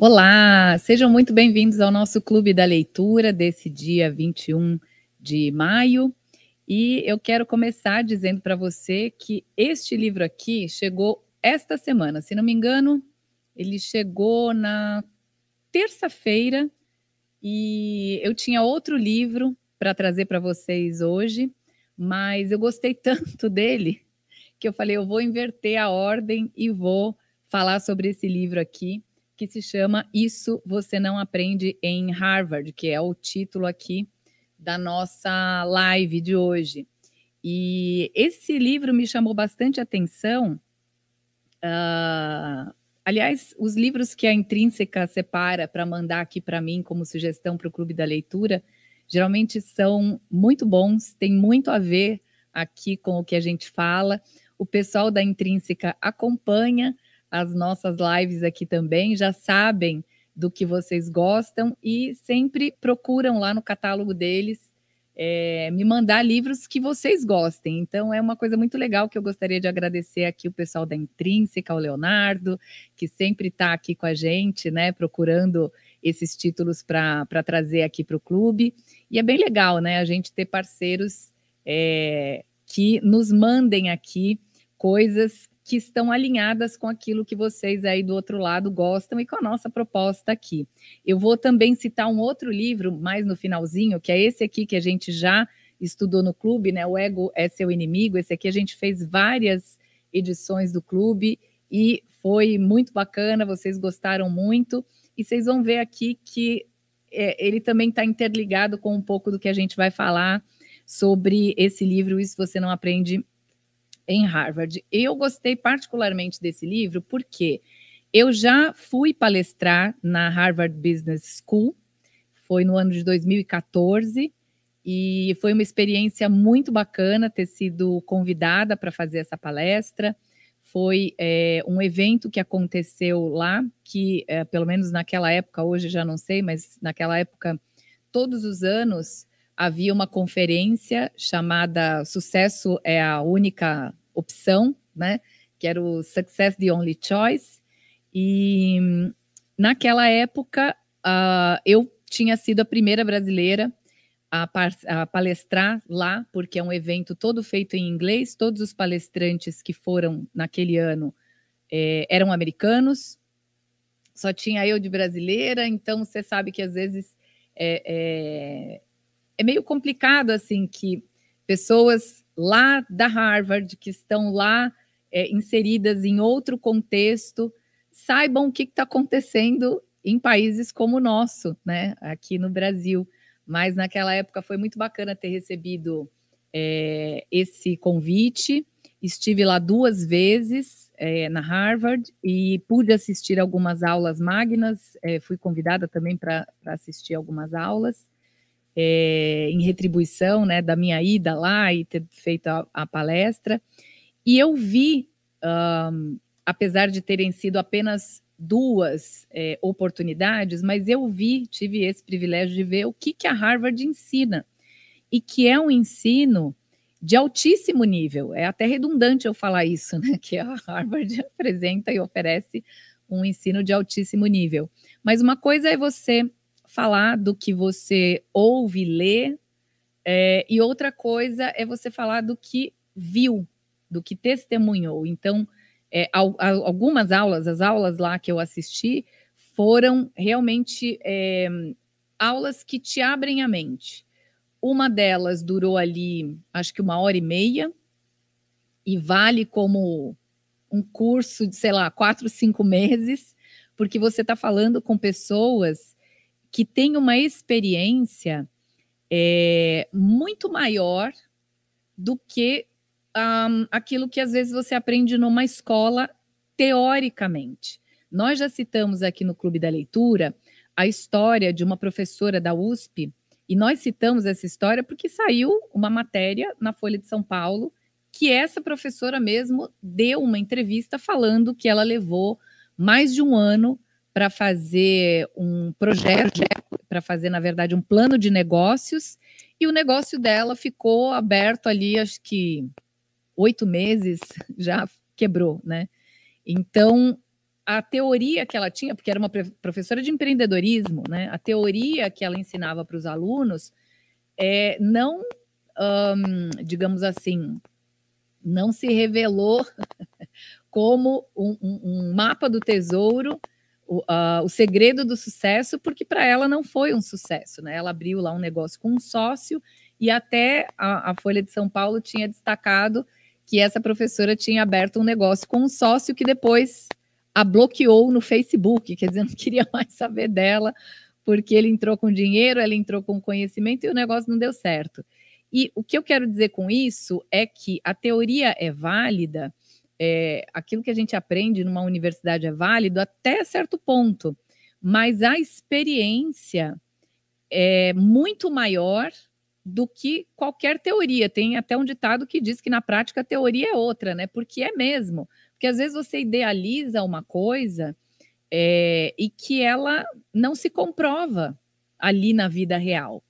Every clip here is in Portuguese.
Olá, sejam muito bem-vindos ao nosso Clube da Leitura desse dia 21 de maio. E eu quero começar dizendo para você que este livro aqui chegou esta semana, se não me engano, ele chegou na terça-feira e eu tinha outro livro para trazer para vocês hoje, mas eu gostei tanto dele que eu falei, eu vou inverter a ordem e vou falar sobre esse livro aqui que se chama Isso Você Não Aprende em Harvard, que é o título aqui da nossa live de hoje. E esse livro me chamou bastante atenção. Uh, aliás, os livros que a Intrínseca separa para mandar aqui para mim como sugestão para o Clube da Leitura, geralmente são muito bons, têm muito a ver aqui com o que a gente fala. O pessoal da Intrínseca acompanha as nossas lives aqui também, já sabem do que vocês gostam e sempre procuram lá no catálogo deles é, me mandar livros que vocês gostem. Então, é uma coisa muito legal que eu gostaria de agradecer aqui o pessoal da Intrínseca, o Leonardo, que sempre está aqui com a gente, né, procurando esses títulos para trazer aqui para o clube. E é bem legal, né, a gente ter parceiros é, que nos mandem aqui coisas que estão alinhadas com aquilo que vocês aí do outro lado gostam e com a nossa proposta aqui. Eu vou também citar um outro livro mais no finalzinho, que é esse aqui que a gente já estudou no clube, né? O Ego é seu inimigo. Esse aqui a gente fez várias edições do clube e foi muito bacana, vocês gostaram muito. E vocês vão ver aqui que é, ele também está interligado com um pouco do que a gente vai falar sobre esse livro, Isso Você Não Aprende em Harvard. Eu gostei particularmente desse livro porque eu já fui palestrar na Harvard Business School, foi no ano de 2014, e foi uma experiência muito bacana ter sido convidada para fazer essa palestra. Foi é, um evento que aconteceu lá, que é, pelo menos naquela época, hoje já não sei, mas naquela época, todos os anos havia uma conferência chamada Sucesso é a única opção, né? Que era o Success the Only Choice. E naquela época uh, eu tinha sido a primeira brasileira a, a, palestrar lá, porque é um evento todo feito em inglês. Todos os palestrantes que foram naquele ano eh, eram americanos. Só tinha eu de brasileira, então você sabe que às vezes é, é é meio complicado assim que pessoas lá da Harvard que estão lá é, inseridas em outro contexto saibam o que está acontecendo em países como o nosso, né? Aqui no Brasil. Mas naquela época foi muito bacana ter recebido é, esse convite. Estive lá duas vezes é, na Harvard e pude assistir algumas aulas magnas. É, fui convidada também para assistir algumas aulas é, em retribuição né, da minha ida lá e ter feito a, a palestra. E eu vi, um, apesar de terem sido apenas duas é, oportunidades, mas eu vi, tive esse privilégio de ver o que, que a Harvard ensina, e que é um ensino de altíssimo nível. É até redundante eu falar isso, né? Que a Harvard apresenta e oferece um ensino de altíssimo nível. Mas uma coisa é você falar do que você ouve, lê, é, e outra coisa é você falar do que viu, do que testemunhou. Então, é, algumas aulas, as aulas lá que eu assisti, foram realmente é, aulas que te abrem a mente. Uma delas durou ali, acho que uma hora e meia, e vale como um curso de, sei lá, quatro, cinco meses, porque você está falando com pessoas que tem uma experiência é, muito maior do que um, aquilo que às vezes você aprende numa escola teoricamente. Nós já citamos aqui no Clube da Leitura a história de uma professora da USP, e nós citamos essa história porque saiu uma matéria na Folha de São Paulo que essa professora mesmo deu uma entrevista falando que ela levou mais de um ano para fazer um projeto, para fazer, na verdade, um plano de negócios, e o negócio dela ficou aberto ali, acho que oito meses já quebrou, né? Então, a teoria que ela tinha, porque era uma professora de empreendedorismo, né? A teoria que ela ensinava para os alunos é, não, digamos assim, não se revelou como um, um, um mapa do tesouro o, uh, o segredo do sucesso, porque para ela não foi um sucesso, né? Ela abriu lá um negócio com um sócio e até a, a, Folha de São Paulo tinha destacado que essa professora tinha aberto um negócio com um sócio que depois a bloqueou no Facebook, quer dizer, não queria mais saber dela, porque ele entrou com dinheiro, ela entrou com conhecimento e o negócio não deu certo. E o que eu quero dizer com isso é que a teoria é válida, é, aquilo que a gente aprende numa universidade é válido até certo ponto, mas a experiência é muito maior do que qualquer teoria. Tem até um ditado que diz que na prática a teoria é outra, né? Porque é mesmo. Porque às vezes você idealiza uma coisa é, e que ela não se comprova ali na vida real.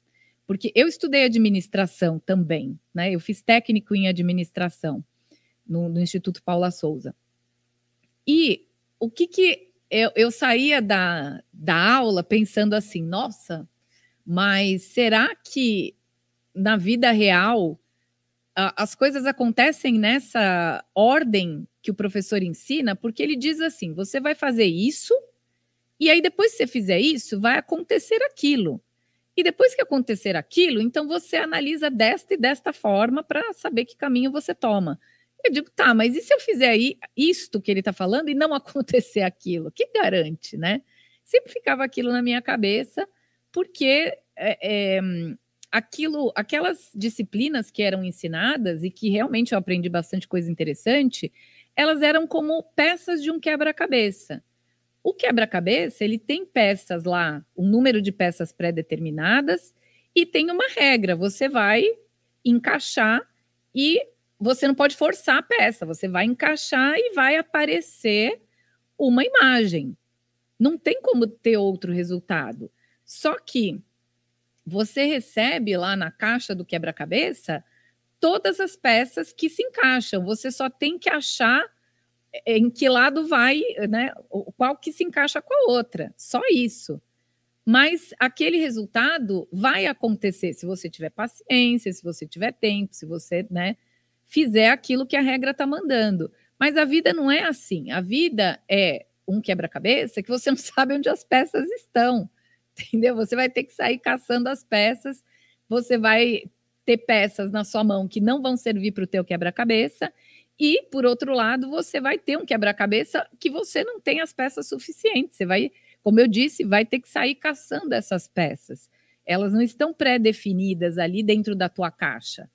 Porque eu estudei administração também, né? Eu fiz técnico em administração no, no Instituto Paula Souza. E o que que eu, eu saía da, da aula pensando assim, nossa, mas será que na vida real a, as coisas acontecem nessa ordem que o professor ensina? Porque ele diz assim: você vai fazer isso, e aí depois que você fizer isso, vai acontecer aquilo. E depois que acontecer aquilo, então você analisa desta e desta forma para saber que caminho você toma. Eu digo, tá, mas e se eu fizer aí isto que ele está falando e não acontecer aquilo? Que garante, né? Sempre ficava aquilo na minha cabeça, porque é, é, aquilo, aquelas disciplinas que eram ensinadas e que realmente eu aprendi bastante coisa interessante, elas eram como peças de um quebra-cabeça. O quebra-cabeça, ele tem peças lá, um número de peças pré-determinadas e tem uma regra, você vai encaixar e você não pode forçar a peça, você vai encaixar e vai aparecer uma imagem. Não tem como ter outro resultado. Só que você recebe lá na caixa do quebra-cabeça todas as peças que se encaixam. Você só tem que achar eh, em que lado vai, né? Qual que se encaixa com a outra. Só isso. Mas aquele resultado vai acontecer se você tiver paciência, se você tiver tempo, se você, né? fizer aquilo que a regra está mandando. Mas a vida não é assim. A vida é um quebra-cabeça que você não sabe onde as peças estão. Entendeu? Você vai ter que sair caçando as peças, você vai ter peças na sua mão que não vão servir para o teu quebra-cabeça, e por outro lado, você vai ter um quebra-cabeça que você não tem as peças suficientes. Você vai, como eu disse, vai ter que sair caçando essas peças. Elas não estão pré-definidas ali dentro da tua caixa.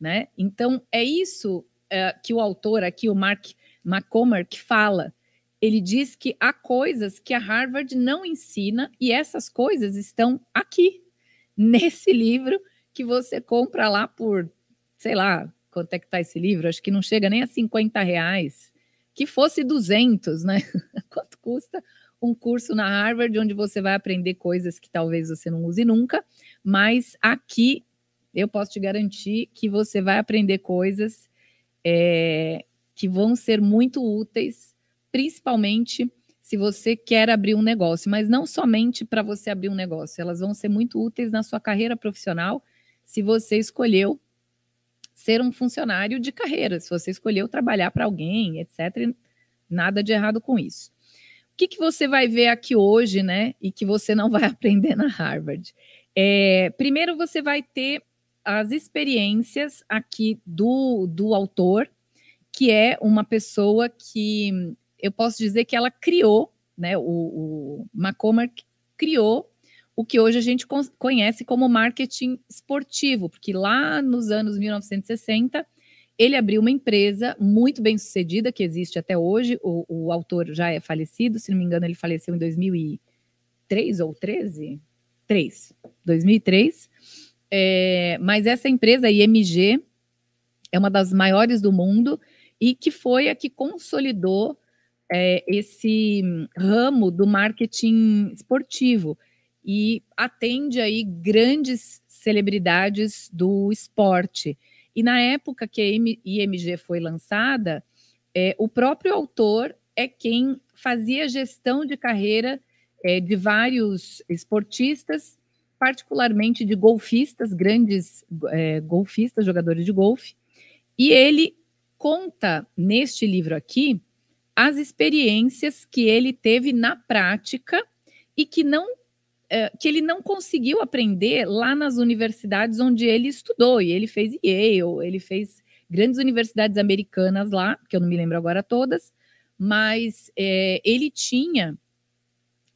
Né? Então, é isso é, que o autor aqui, o Mark McCormack, fala. Ele diz que há coisas que a Harvard não ensina e essas coisas estão aqui, nesse livro que você compra lá por, sei lá, quanto é que está esse livro? Acho que não chega nem a 50 reais. Que fosse 200, né? quanto custa um curso na Harvard onde você vai aprender coisas que talvez você não use nunca, mas aqui eu posso te garantir que você vai aprender coisas é, que vão ser muito úteis, principalmente se você quer abrir um negócio, mas não somente para você abrir um negócio, elas vão ser muito úteis na sua carreira profissional se você escolheu ser um funcionário de carreira, se você escolheu trabalhar para alguém, etc. Nada de errado com isso. O que, que você vai ver aqui hoje, né? E que você não vai aprender na Harvard? É, primeiro, você vai ter as experiências aqui do, do autor, que é uma pessoa que eu posso dizer que ela criou, né? O, o McCormack criou o que hoje a gente conhece como marketing esportivo, porque lá nos anos 1960 ele abriu uma empresa muito bem sucedida que existe até hoje. O, o autor já é falecido, se não me engano, ele faleceu em 2003 ou 13? 3, 2003. É, mas essa empresa, a IMG, é uma das maiores do mundo e que foi a que consolidou é, esse ramo do marketing esportivo e atende aí grandes celebridades do esporte. E na época que a IMG foi lançada, é, o próprio autor é quem fazia gestão de carreira é, de vários esportistas particularmente de golfistas, grandes é, golfistas, jogadores de golfe, e ele conta neste livro aqui as experiências que ele teve na prática e que não é, que ele não conseguiu aprender lá nas universidades onde ele estudou e ele fez Yale, ele fez grandes universidades americanas lá, que eu não me lembro agora todas, mas é, ele tinha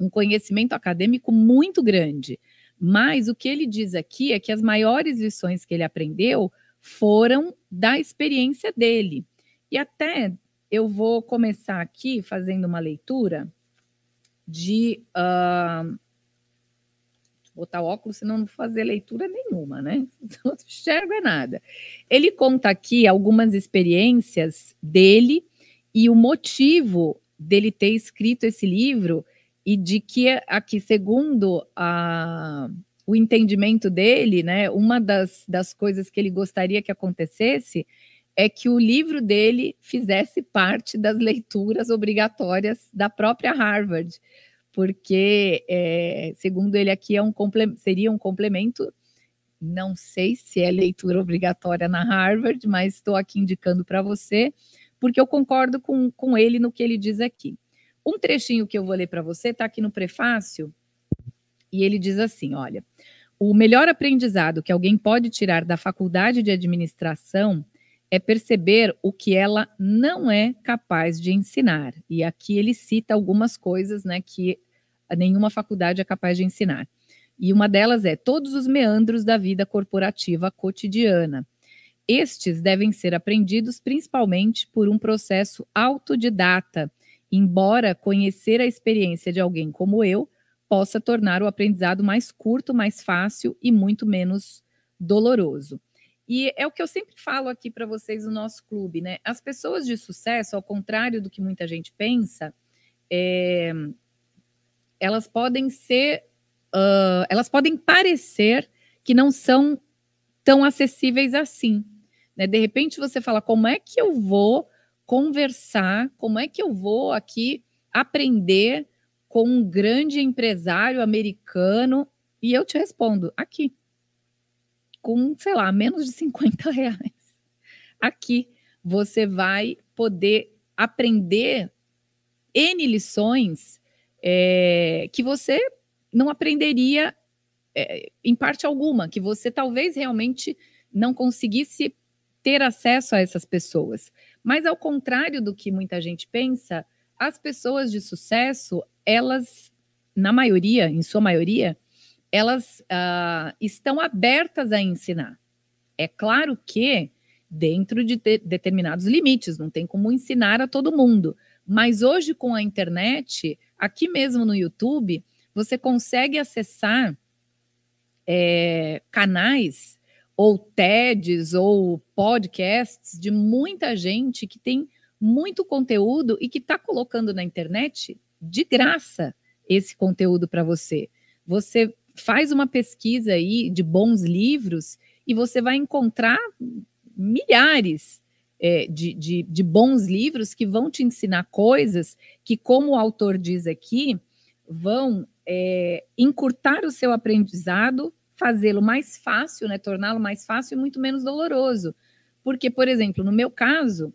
um conhecimento acadêmico muito grande. Mas o que ele diz aqui é que as maiores lições que ele aprendeu foram da experiência dele. E até eu vou começar aqui fazendo uma leitura de. Uh, botar óculos, senão não fazer leitura nenhuma, né? Então, não enxergo é nada. Ele conta aqui algumas experiências dele e o motivo dele ter escrito esse livro e de que aqui, segundo a, o entendimento dele, né, uma das, das coisas que ele gostaria que acontecesse é que o livro dele fizesse parte das leituras obrigatórias da própria Harvard, porque, é, segundo ele aqui, é um seria um complemento. Não sei se é leitura obrigatória na Harvard, mas estou aqui indicando para você, porque eu concordo com, com ele no que ele diz aqui. Um trechinho que eu vou ler para você está aqui no prefácio e ele diz assim: olha, o melhor aprendizado que alguém pode tirar da faculdade de administração é perceber o que ela não é capaz de ensinar. E aqui ele cita algumas coisas né, que nenhuma faculdade é capaz de ensinar. E uma delas é todos os meandros da vida corporativa cotidiana. Estes devem ser aprendidos principalmente por um processo autodidata embora conhecer a experiência de alguém como eu possa tornar o aprendizado mais curto, mais fácil e muito menos doloroso. E é o que eu sempre falo aqui para vocês no nosso clube, né? As pessoas de sucesso, ao contrário do que muita gente pensa, é... elas podem ser, uh... elas podem parecer que não são tão acessíveis assim. Né? De repente você fala, como é que eu vou conversar, como é que eu vou aqui aprender com um grande empresário americano? E eu te respondo, aqui. Com, sei lá, menos de 50 reais. Aqui você vai poder aprender N lições é, que você não aprenderia é, em parte alguma, que você talvez realmente não conseguisse ter acesso a essas pessoas. Mas ao contrário do que muita gente pensa, as pessoas de sucesso, elas, na maioria, em sua maioria, elas uh, estão abertas a ensinar. É claro que dentro de determinados limites, não tem como ensinar a todo mundo. Mas hoje, com a internet, aqui mesmo no YouTube, você consegue acessar é, canais ou TEDs ou podcasts de muita gente que tem muito conteúdo e que está colocando na internet de graça esse conteúdo para você. Você faz uma pesquisa aí de bons livros e você vai encontrar milhares é, de, de, de bons livros que vão te ensinar coisas que, como o autor diz aqui, vão é, encurtar o seu aprendizado, fazê-lo mais fácil, né, torná-lo mais fácil e muito menos doloroso. Porque, por exemplo, no meu caso,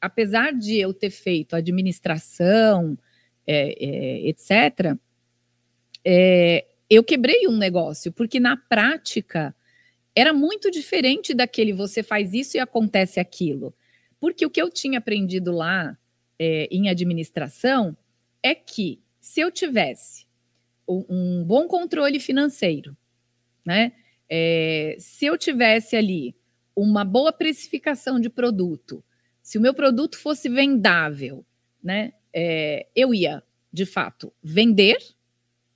apesar de eu ter feito administração, é, é, etc., é, eu quebrei um negócio, porque na prática era muito diferente daquele você faz isso e acontece aquilo. Porque o que eu tinha aprendido lá é, em administração é que se eu tivesse um bom controle financeiro, né? É, se eu tivesse ali uma boa precificação de produto, se o meu produto fosse vendável, né? É, eu ia, de fato, vender,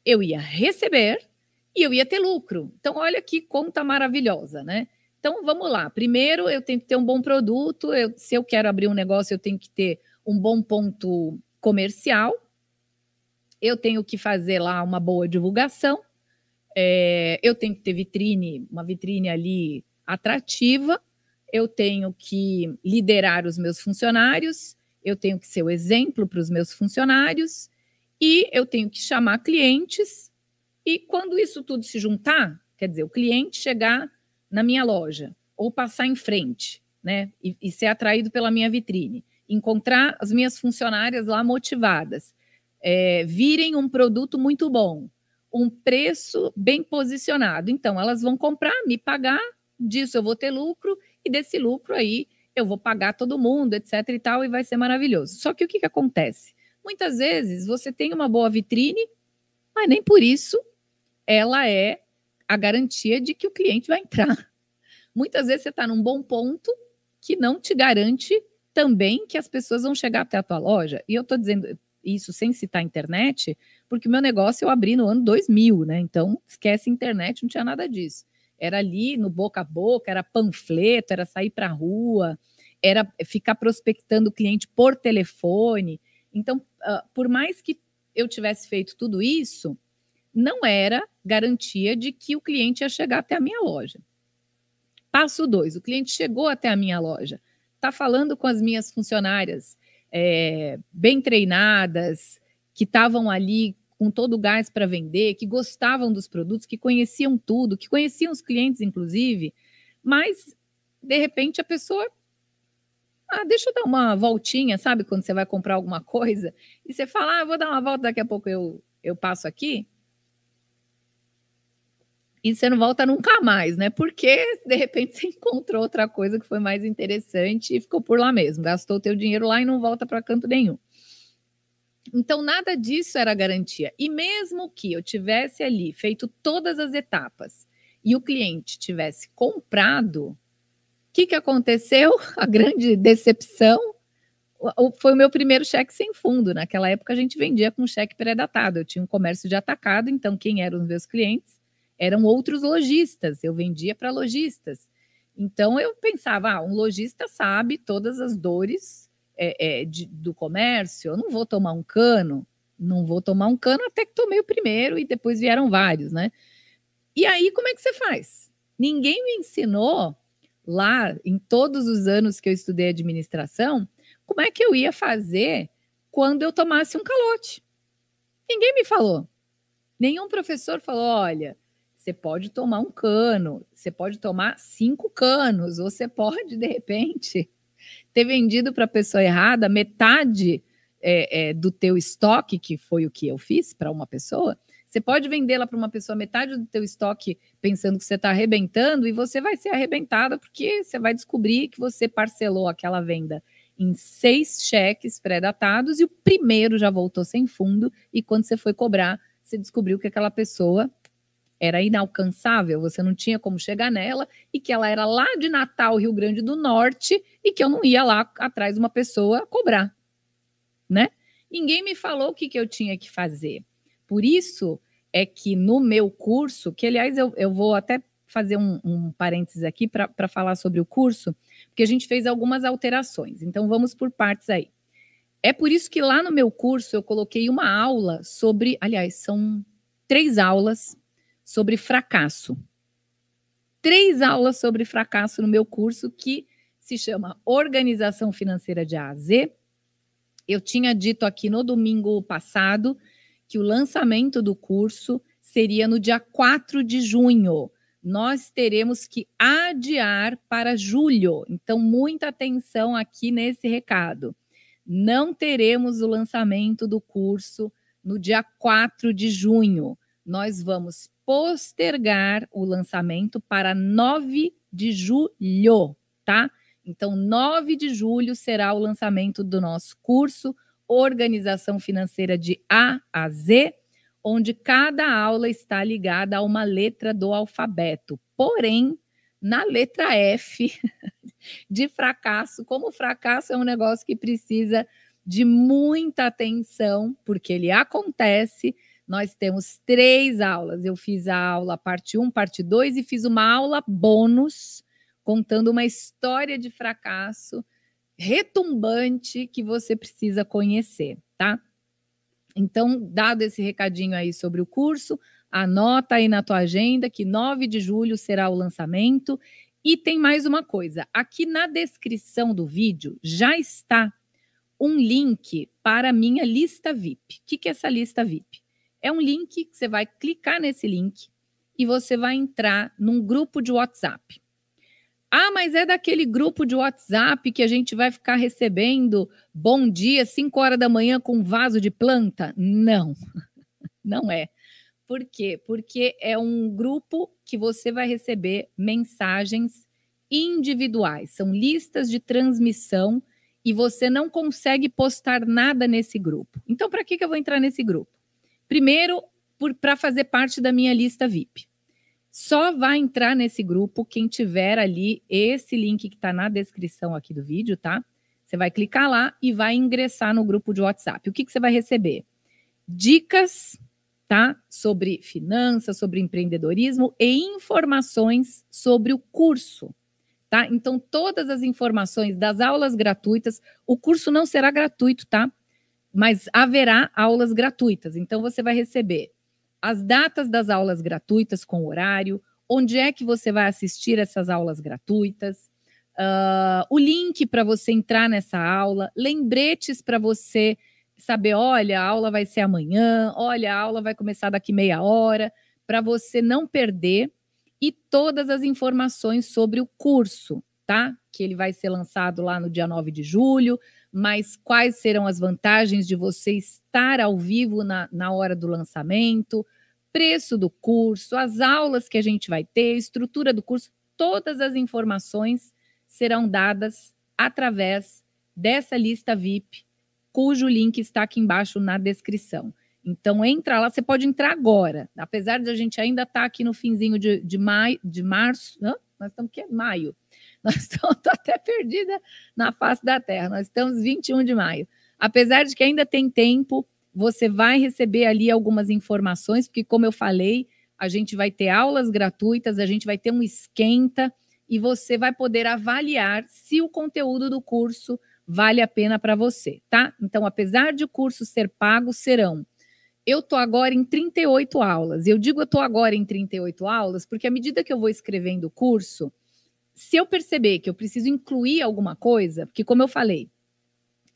eu ia receber e eu ia ter lucro. Então, olha que conta maravilhosa, né? Então, vamos lá. Primeiro, eu tenho que ter um bom produto. Eu, se eu quero abrir um negócio, eu tenho que ter um bom ponto comercial. Eu tenho que fazer lá uma boa divulgação. É, eu tenho que ter vitrine, uma vitrine ali atrativa, eu tenho que liderar os meus funcionários, eu tenho que ser o exemplo para os meus funcionários e eu tenho que chamar clientes. E quando isso tudo se juntar, quer dizer, o cliente chegar na minha loja ou passar em frente, né, e, e ser atraído pela minha vitrine, encontrar as minhas funcionárias lá motivadas, é, virem um produto muito bom, um preço bem posicionado. Então, elas vão comprar, me pagar, disso eu vou ter lucro e desse lucro aí eu vou pagar todo mundo, etc e tal, e vai ser maravilhoso. Só que o que, que acontece? Muitas vezes você tem uma boa vitrine, mas nem por isso ela é a garantia de que o cliente vai entrar. Muitas vezes você está num bom ponto que não te garante também que as pessoas vão chegar até a tua loja. E eu estou dizendo, isso sem citar internet, porque meu negócio eu abri no ano 2000, né? Então, esquece internet, não tinha nada disso. Era ali no boca a boca, era panfleto, era sair para a rua, era ficar prospectando o cliente por telefone. Então, uh, por mais que eu tivesse feito tudo isso, não era garantia de que o cliente ia chegar até a minha loja. Passo dois: o cliente chegou até a minha loja, está falando com as minhas funcionárias, é, bem treinadas, que estavam ali com todo o gás para vender, que gostavam dos produtos, que conheciam tudo, que conheciam os clientes, inclusive, mas de repente a pessoa. Ah, deixa eu dar uma voltinha, sabe? Quando você vai comprar alguma coisa e você fala, ah, vou dar uma volta, daqui a pouco eu, eu passo aqui e você não volta nunca mais, né? Porque de repente você encontrou outra coisa que foi mais interessante e ficou por lá mesmo, gastou o teu dinheiro lá e não volta para canto nenhum. Então nada disso era garantia. E mesmo que eu tivesse ali feito todas as etapas e o cliente tivesse comprado, o que, que aconteceu? A grande decepção foi o meu primeiro cheque sem fundo. Naquela época a gente vendia com cheque pré-datado. Eu tinha um comércio de atacado, então quem eram os meus clientes eram outros lojistas, eu vendia para lojistas. Então eu pensava, ah, um lojista sabe todas as dores é, é, de, do comércio, eu não vou tomar um cano, não vou tomar um cano até que tomei o primeiro e depois vieram vários, né? E aí como é que você faz? Ninguém me ensinou lá em todos os anos que eu estudei administração, como é que eu ia fazer quando eu tomasse um calote? Ninguém me falou. Nenhum professor falou, olha, você pode tomar um cano, você pode tomar cinco canos, ou você pode, de repente, ter vendido para a pessoa errada metade é, é, do teu estoque, que foi o que eu fiz para uma pessoa. Você pode vendê-la para uma pessoa metade do teu estoque pensando que você está arrebentando e você vai ser arrebentada porque você vai descobrir que você parcelou aquela venda em seis cheques pré-datados e o primeiro já voltou sem fundo e quando você foi cobrar, você descobriu que aquela pessoa era inalcançável, você não tinha como chegar nela, e que ela era lá de Natal, Rio Grande do Norte, e que eu não ia lá atrás de uma pessoa cobrar, né? Ninguém me falou o que, que eu tinha que fazer. Por isso é que no meu curso, que aliás eu, eu vou até fazer um, um parênteses aqui para falar sobre o curso, porque a gente fez algumas alterações, então vamos por partes aí. É por isso que lá no meu curso eu coloquei uma aula sobre, aliás, são três aulas sobre fracasso. Três aulas sobre fracasso no meu curso que se chama Organização Financeira de A a Z. Eu tinha dito aqui no domingo passado que o lançamento do curso seria no dia 4 de junho. Nós teremos que adiar para julho. Então, muita atenção aqui nesse recado. Não teremos o lançamento do curso no dia 4 de junho. Nós vamos postergar o lançamento para 9 de julho, tá? Então, 9 de julho será o lançamento do nosso curso Organização Financeira de A a Z, onde cada aula está ligada a uma letra do alfabeto. Porém, na letra F de fracasso, como fracasso é um negócio que precisa de muita atenção, porque ele acontece nós temos três aulas. Eu fiz a aula parte 1, um, parte 2 e fiz uma aula bônus contando uma história de fracasso retumbante que você precisa conhecer, tá? Então, dado esse recadinho aí sobre o curso, anota aí na tua agenda que 9 de julho será o lançamento. E tem mais uma coisa, aqui na descrição do vídeo já está um link para a minha lista VIP. O que é essa lista VIP? É um link que você vai clicar nesse link e você vai entrar num grupo de WhatsApp. Ah, mas é daquele grupo de WhatsApp que a gente vai ficar recebendo bom dia, 5 horas da manhã, com um vaso de planta? Não, não é. Por quê? Porque é um grupo que você vai receber mensagens individuais, são listas de transmissão e você não consegue postar nada nesse grupo. Então, para que, que eu vou entrar nesse grupo? Primeiro, para fazer parte da minha lista VIP. Só vai entrar nesse grupo quem tiver ali esse link que está na descrição aqui do vídeo, tá? Você vai clicar lá e vai ingressar no grupo de WhatsApp. O que, que você vai receber? Dicas, tá? Sobre finanças, sobre empreendedorismo e informações sobre o curso, tá? Então, todas as informações das aulas gratuitas, o curso não será gratuito, tá? mas haverá aulas gratuitas. Então, você vai receber as datas das aulas gratuitas com horário, onde é que você vai assistir essas aulas gratuitas, uh, o link para você entrar nessa aula, lembretes para você saber: olha, a aula vai ser amanhã, olha, a aula vai começar daqui meia hora, para você não perder, e todas as informações sobre o curso, tá? Que ele vai ser lançado lá no dia 9 de julho mas quais serão as vantagens de você estar ao vivo na, na hora do lançamento, preço do curso, as aulas que a gente vai ter, estrutura do curso, todas as informações serão dadas através dessa lista VIP, cujo link está aqui embaixo na descrição. Então entra lá, você pode entrar agora, apesar de a gente ainda estar tá aqui no finzinho de, de maio, de março, não? nós estamos que é maio, nós estamos até perdida na face da Terra. Nós estamos 21 de maio. Apesar de que ainda tem tempo, você vai receber ali algumas informações, porque, como eu falei, a gente vai ter aulas gratuitas, a gente vai ter um esquenta e você vai poder avaliar se o conteúdo do curso vale a pena para você, tá? Então, apesar de o curso ser pago, serão. Eu tô agora em 38 aulas. Eu digo eu tô agora em 38 aulas porque à medida que eu vou escrevendo o curso, se eu perceber que eu preciso incluir alguma coisa, porque como eu falei,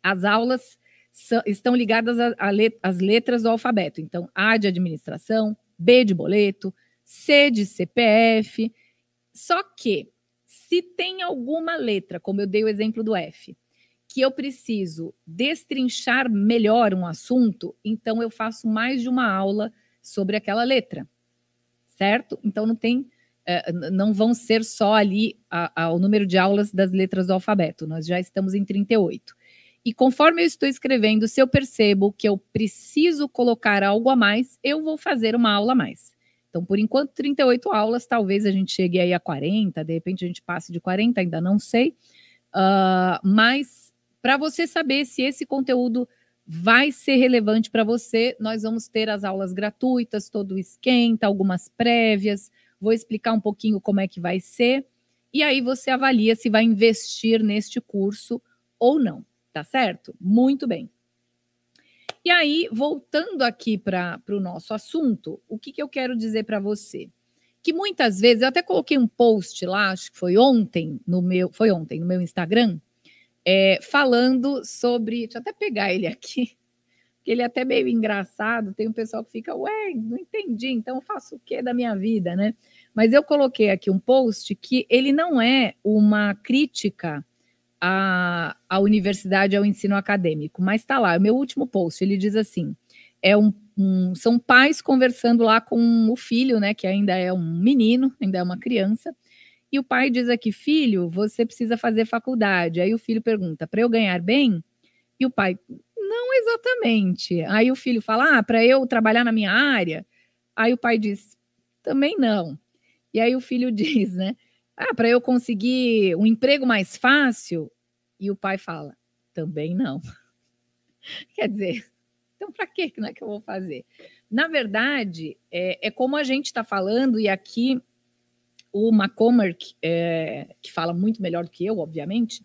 as aulas são, estão ligadas às let, letras do alfabeto. Então, A de administração, B de boleto, C de CPF. Só que se tem alguma letra, como eu dei o exemplo do F, que eu preciso destrinchar melhor um assunto, então eu faço mais de uma aula sobre aquela letra. Certo? Então não tem é, não vão ser só ali a, a, o número de aulas das letras do alfabeto, nós já estamos em 38. E conforme eu estou escrevendo, se eu percebo que eu preciso colocar algo a mais, eu vou fazer uma aula a mais. Então, por enquanto, 38 aulas, talvez a gente chegue aí a 40, de repente a gente passe de 40, ainda não sei. Uh, mas para você saber se esse conteúdo vai ser relevante para você, nós vamos ter as aulas gratuitas, todo esquenta, algumas prévias, vou explicar um pouquinho como é que vai ser, e aí você avalia se vai investir neste curso ou não, tá certo? Muito bem. E aí, voltando aqui para o nosso assunto, o que, que eu quero dizer para você? Que muitas vezes, eu até coloquei um post lá, acho que foi ontem, no meu, foi ontem, no meu Instagram, é, falando sobre. Deixa eu até pegar ele aqui que ele é até meio engraçado, tem um pessoal que fica, ué, não entendi, então eu faço o que da minha vida, né? Mas eu coloquei aqui um post que ele não é uma crítica à, à universidade, ao ensino acadêmico, mas está lá, é o meu último post, ele diz assim, é um, um, são pais conversando lá com o filho, né, que ainda é um menino, ainda é uma criança, e o pai diz aqui, filho, você precisa fazer faculdade. Aí o filho pergunta, para eu ganhar bem? E o pai, não exatamente. Aí o filho fala: ah, para eu trabalhar na minha área. Aí o pai diz: também não. E aí o filho diz, né? Ah, para eu conseguir um emprego mais fácil. E o pai fala: também não. Quer dizer, então para que é que eu vou fazer? Na verdade, é, é como a gente está falando, e aqui o McCormack, é, que fala muito melhor do que eu, obviamente,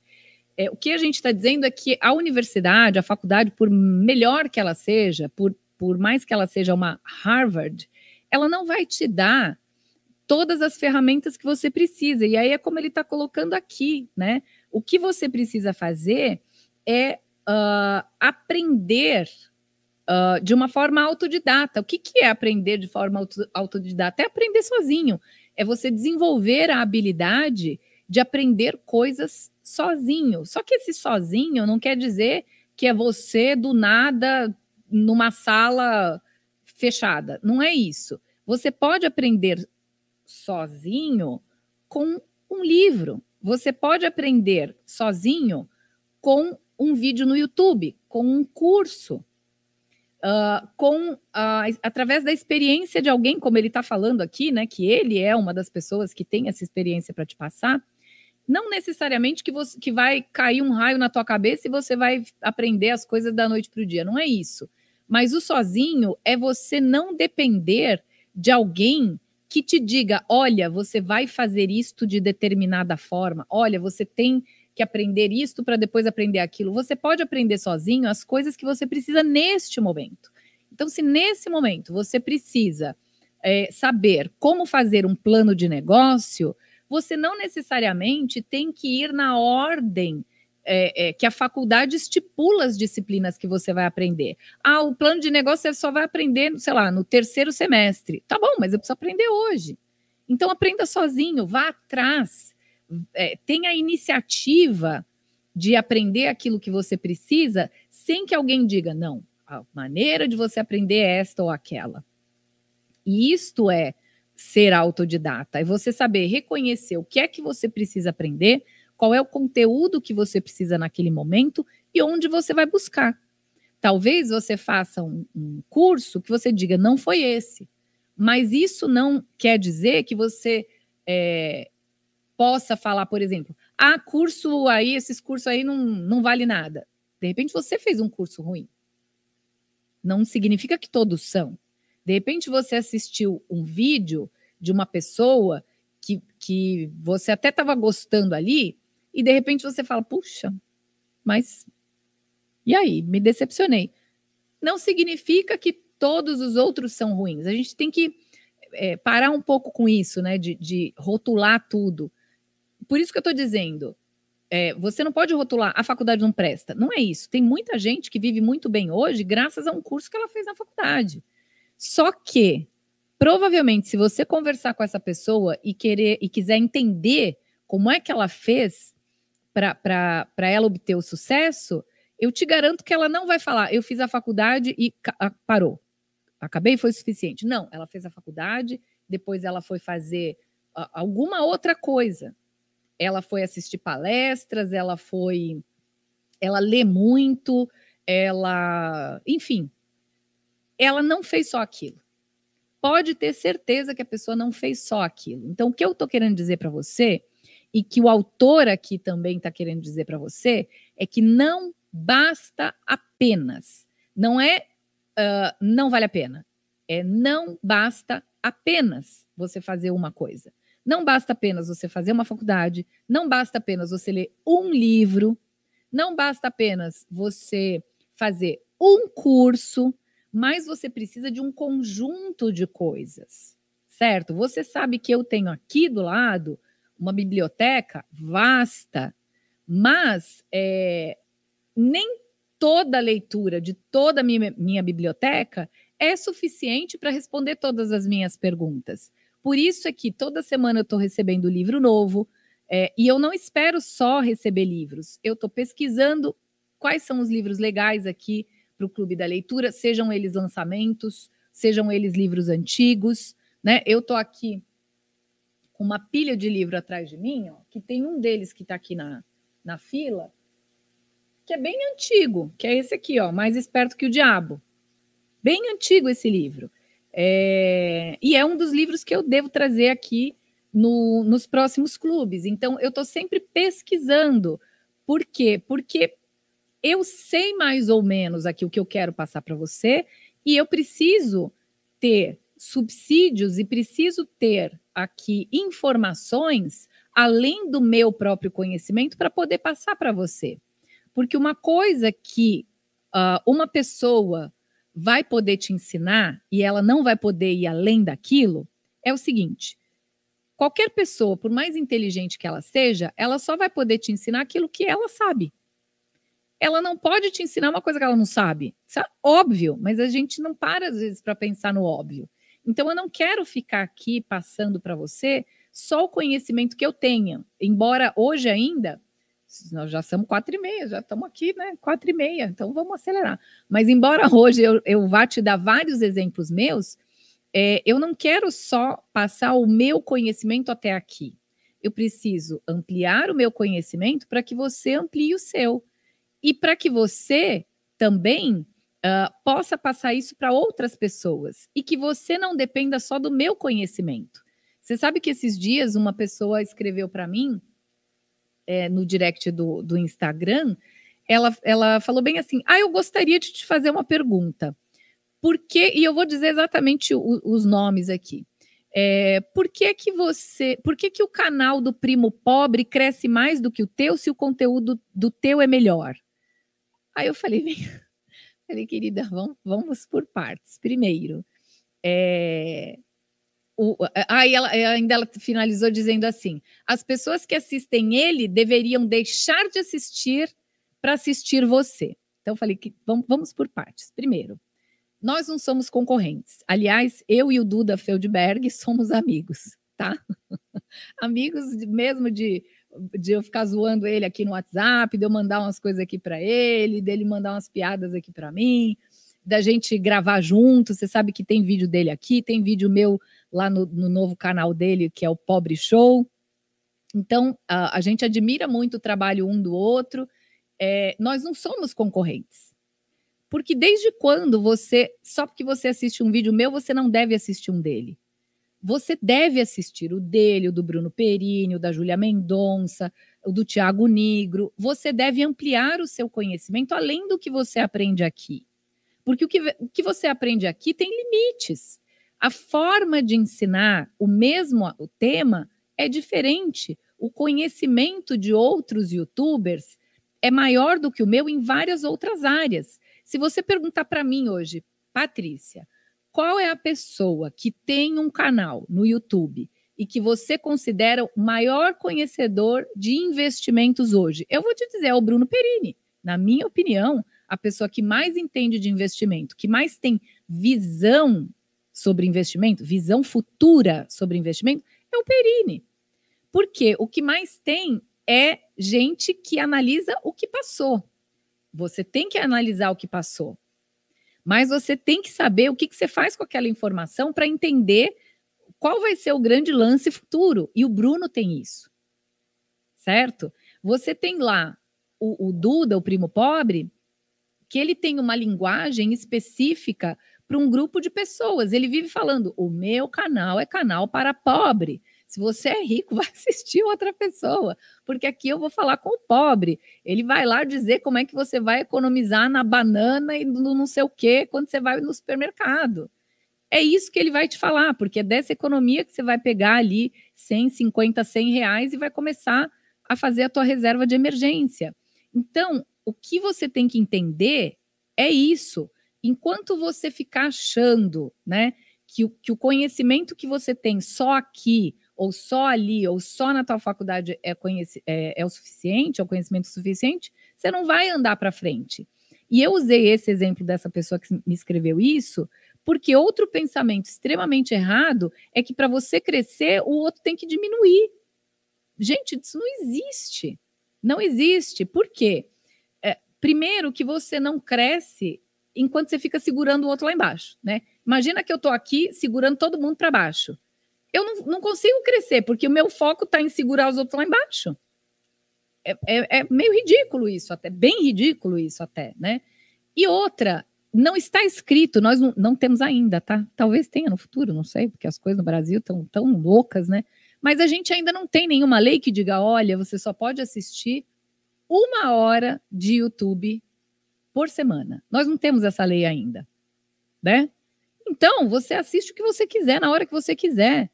é, o que a gente está dizendo é que a universidade, a faculdade, por melhor que ela seja, por, por mais que ela seja uma Harvard, ela não vai te dar todas as ferramentas que você precisa. E aí é como ele está colocando aqui, né? O que você precisa fazer é uh, aprender uh, de uma forma autodidata. O que, que é aprender de forma auto, autodidata? É aprender sozinho. É você desenvolver a habilidade de aprender coisas sozinho. Só que esse sozinho não quer dizer que é você do nada numa sala fechada. Não é isso. Você pode aprender sozinho com um livro. Você pode aprender sozinho com um vídeo no YouTube, com um curso, uh, com uh, através da experiência de alguém, como ele está falando aqui, né? Que ele é uma das pessoas que tem essa experiência para te passar. Não necessariamente que, você, que vai cair um raio na tua cabeça e você vai aprender as coisas da noite para o dia, não é isso. Mas o sozinho é você não depender de alguém que te diga: olha, você vai fazer isto de determinada forma, olha, você tem que aprender isto para depois aprender aquilo. Você pode aprender sozinho as coisas que você precisa neste momento. Então, se nesse momento você precisa é, saber como fazer um plano de negócio, você não necessariamente tem que ir na ordem é, é, que a faculdade estipula as disciplinas que você vai aprender. Ah, o plano de negócio você só vai aprender, sei lá, no terceiro semestre. Tá bom, mas eu preciso aprender hoje. Então, aprenda sozinho, vá atrás, é, tenha a iniciativa de aprender aquilo que você precisa, sem que alguém diga, não, a maneira de você aprender é esta ou aquela. E isto é ser autodidata, é você saber reconhecer o que é que você precisa aprender, qual é o conteúdo que você precisa naquele momento e onde você vai buscar. Talvez você faça um, um curso que você diga, não foi esse. Mas isso não quer dizer que você é, possa falar, por exemplo, ah, curso aí, esses cursos aí não, não vale nada. De repente você fez um curso ruim. Não significa que todos são. De repente você assistiu um vídeo de uma pessoa que, que você até estava gostando ali, e de repente você fala, puxa, mas e aí? Me decepcionei. Não significa que todos os outros são ruins. A gente tem que é, parar um pouco com isso, né? De, de rotular tudo. Por isso que eu estou dizendo, é, você não pode rotular a faculdade não presta. Não é isso. Tem muita gente que vive muito bem hoje graças a um curso que ela fez na faculdade. Só que provavelmente se você conversar com essa pessoa e querer e quiser entender como é que ela fez para ela obter o sucesso, eu te garanto que ela não vai falar, eu fiz a faculdade e parou. Acabei, foi suficiente. Não, ela fez a faculdade, depois ela foi fazer alguma outra coisa. Ela foi assistir palestras, ela foi. Ela lê muito, ela. Enfim, ela não fez só aquilo. Pode ter certeza que a pessoa não fez só aquilo. Então, o que eu estou querendo dizer para você, e que o autor aqui também está querendo dizer para você, é que não basta apenas. Não é uh, não vale a pena. É não basta apenas você fazer uma coisa. Não basta apenas você fazer uma faculdade, não basta apenas você ler um livro, não basta apenas você fazer um curso, mas você precisa de um conjunto de coisas, certo? Você sabe que eu tenho aqui do lado uma biblioteca vasta, mas é, nem toda a leitura de toda a minha, minha biblioteca é suficiente para responder todas as minhas perguntas. Por isso é que toda semana eu estou recebendo livro novo, é, e eu não espero só receber livros, eu estou pesquisando quais são os livros legais aqui para o Clube da Leitura, sejam eles lançamentos, sejam eles livros antigos, né? Eu tô aqui com uma pilha de livro atrás de mim, ó, que tem um deles que está aqui na, na fila, que é bem antigo, que é esse aqui, ó, Mais Esperto que o Diabo. Bem antigo esse livro. É... E é um dos livros que eu devo trazer aqui no, nos próximos clubes. Então, eu estou sempre pesquisando. Por quê? Porque eu sei mais ou menos aqui o que eu quero passar para você e eu preciso ter subsídios e preciso ter aqui informações além do meu próprio conhecimento para poder passar para você. Porque uma coisa que uh, uma pessoa vai poder te ensinar e ela não vai poder ir além daquilo é o seguinte: qualquer pessoa, por mais inteligente que ela seja, ela só vai poder te ensinar aquilo que ela sabe ela não pode te ensinar uma coisa que ela não sabe. Isso é óbvio, mas a gente não para às vezes para pensar no óbvio. Então eu não quero ficar aqui passando para você só o conhecimento que eu tenha, embora hoje ainda nós já somos quatro e meia, já estamos aqui, né? Quatro e meia, então vamos acelerar. Mas embora hoje eu, eu vá te dar vários exemplos meus, é, eu não quero só passar o meu conhecimento até aqui. Eu preciso ampliar o meu conhecimento para que você amplie o seu e para que você também uh, possa passar isso para outras pessoas e que você não dependa só do meu conhecimento. Você sabe que esses dias uma pessoa escreveu para mim é, no direct do, do Instagram, ela, ela falou bem assim: Ah, eu gostaria de te fazer uma pergunta. Por que, e eu vou dizer exatamente o, os nomes aqui. É, por que, que você, por que, que o canal do primo pobre cresce mais do que o teu se o conteúdo do teu é melhor? Aí eu falei, vem, falei, querida, vamos, vamos por partes. Primeiro, é, o, aí ela eh, ainda ela finalizou dizendo assim: as pessoas que assistem ele deveriam deixar de assistir para assistir você. Então, falei que vamos, vamos, por partes. Primeiro, nós não somos concorrentes. Aliás, eu e o Duda Feldberg somos amigos, tá? amigos mesmo de de eu ficar zoando ele aqui no WhatsApp, de eu mandar umas coisas aqui para ele, dele mandar umas piadas aqui para mim, da gente gravar junto. Você sabe que tem vídeo dele aqui, tem vídeo meu lá no, no novo canal dele, que é o Pobre Show. Então, a, a gente admira muito o trabalho um do outro. É, nós não somos concorrentes. Porque desde quando você, só porque você assiste um vídeo meu, você não deve assistir um dele? você deve assistir o dele, o do Bruno Perini, o da Júlia Mendonça, o do Tiago Negro. Você deve ampliar o seu conhecimento além do que você aprende aqui. Porque o que, o que você aprende aqui tem limites. A forma de ensinar o mesmo o tema é diferente. O conhecimento de outros youtubers é maior do que o meu em várias outras áreas. Se você perguntar para mim hoje, Patrícia, qual é a pessoa que tem um canal no YouTube e que você considera o maior conhecedor de investimentos hoje? Eu vou te dizer, é o Bruno Perini. Na minha opinião, a pessoa que mais entende de investimento, que mais tem visão sobre investimento, visão futura sobre investimento, é o Perini. Porque o que mais tem é gente que analisa o que passou. Você tem que analisar o que passou mas você tem que saber o que, que você faz com aquela informação para entender qual vai ser o grande lance futuro. E o Bruno tem isso, certo? Você tem lá o, o Duda, o primo pobre, que ele tem uma linguagem específica para um grupo de pessoas. Ele vive falando: o meu canal é canal para pobre. Se você é rico, vai assistir outra pessoa, porque aqui eu vou falar com o pobre. Ele vai lá dizer como é que você vai economizar na banana e no não sei o quê quando você vai no supermercado. É isso que ele vai te falar, porque é dessa economia que você vai pegar ali 150, 100 reais e vai começar a fazer a tua reserva de emergência. Então, o que você tem que entender é isso. Enquanto você ficar achando, né, que, que o conhecimento que você tem só aqui ou só ali, ou só na tua faculdade é, é, é o suficiente, é o conhecimento suficiente, você não vai andar para frente. E eu usei esse exemplo dessa pessoa que me escreveu isso, porque outro pensamento extremamente errado é que para você crescer, o outro tem que diminuir. Gente, isso não existe. Não existe. Por quê? É, primeiro, que você não cresce enquanto você fica segurando o outro lá embaixo, né? Imagina que eu estou aqui segurando todo mundo para baixo eu não, não consigo crescer, porque o meu foco está em segurar os outros lá embaixo. É, é, é, meio ridículo isso, até bem ridículo isso até, né? E outra, não está escrito, nós não, não temos ainda, tá? Talvez tenha no futuro, não sei, porque as coisas no Brasil estão tão loucas, né? Mas a gente ainda não tem nenhuma lei que diga, olha, você só pode assistir uma hora de YouTube por semana. Nós não temos essa lei ainda, né? Então, você assiste o que você quiser na hora que você quiser.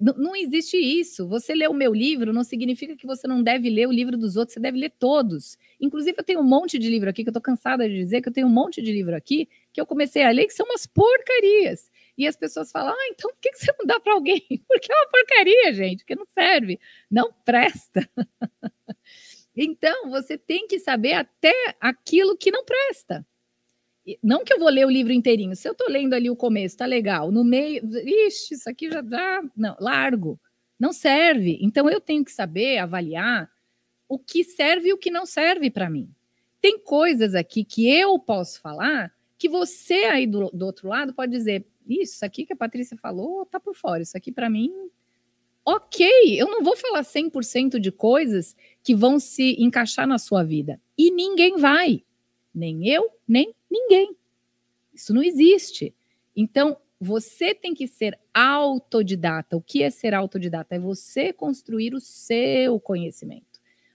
Não, existe isso. Você lê o meu livro não significa que você não deve ler o livro dos outros, você deve ler todos. Inclusive, eu tenho um monte de livro aqui, que eu estou cansada de dizer que eu tenho um monte de livro aqui que eu comecei a ler, que são umas porcarias. E as pessoas falam: ah, então por que você não dá para alguém? Porque é uma porcaria, gente, que não serve, não presta. então, você tem que saber até aquilo que não presta. Não que eu vou ler o livro inteirinho, se eu estou lendo ali o começo, tá legal. No meio, ixi, isso aqui já dá. Não, largo. Não serve. Então eu tenho que saber avaliar o que serve e o que não serve para mim. Tem coisas aqui que eu posso falar que você aí do, do outro lado pode dizer: isso aqui que a Patrícia falou tá por fora, isso aqui para mim. Ok, eu não vou falar 100% de coisas que vão se encaixar na sua vida. E ninguém vai. Nem eu, nem Ninguém. Isso não existe. Então, você tem que ser autodidata. O que é ser autodidata? É você construir o seu conhecimento.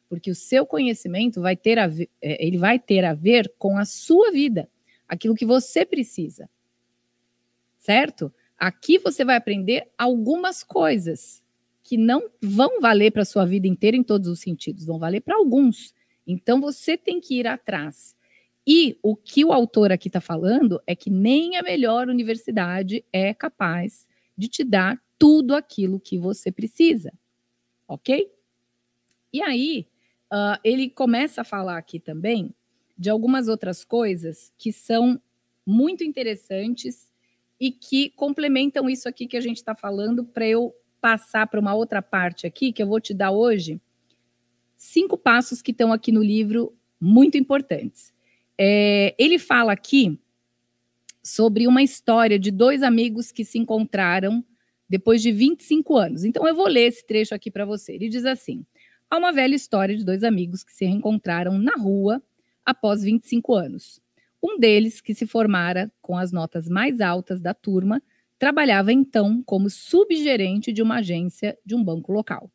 Porque o seu conhecimento vai ter a ver, é, ele vai ter a ver com a sua vida, aquilo que você precisa. Certo? Aqui você vai aprender algumas coisas que não vão valer para sua vida inteira em todos os sentidos, vão valer para alguns. Então você tem que ir atrás e o que o autor aqui está falando é que nem a melhor universidade é capaz de te dar tudo aquilo que você precisa, ok? E aí, uh, ele começa a falar aqui também de algumas outras coisas que são muito interessantes e que complementam isso aqui que a gente está falando para eu passar para uma outra parte aqui que eu vou te dar hoje. Cinco passos que estão aqui no livro muito importantes. É, ele fala aqui sobre uma história de dois amigos que se encontraram depois de 25 anos. Então eu vou ler esse trecho aqui para você. Ele diz assim: Há uma velha história de dois amigos que se reencontraram na rua após 25 anos. Um deles, que se formara com as notas mais altas da turma, trabalhava então como subgerente de uma agência de um banco local.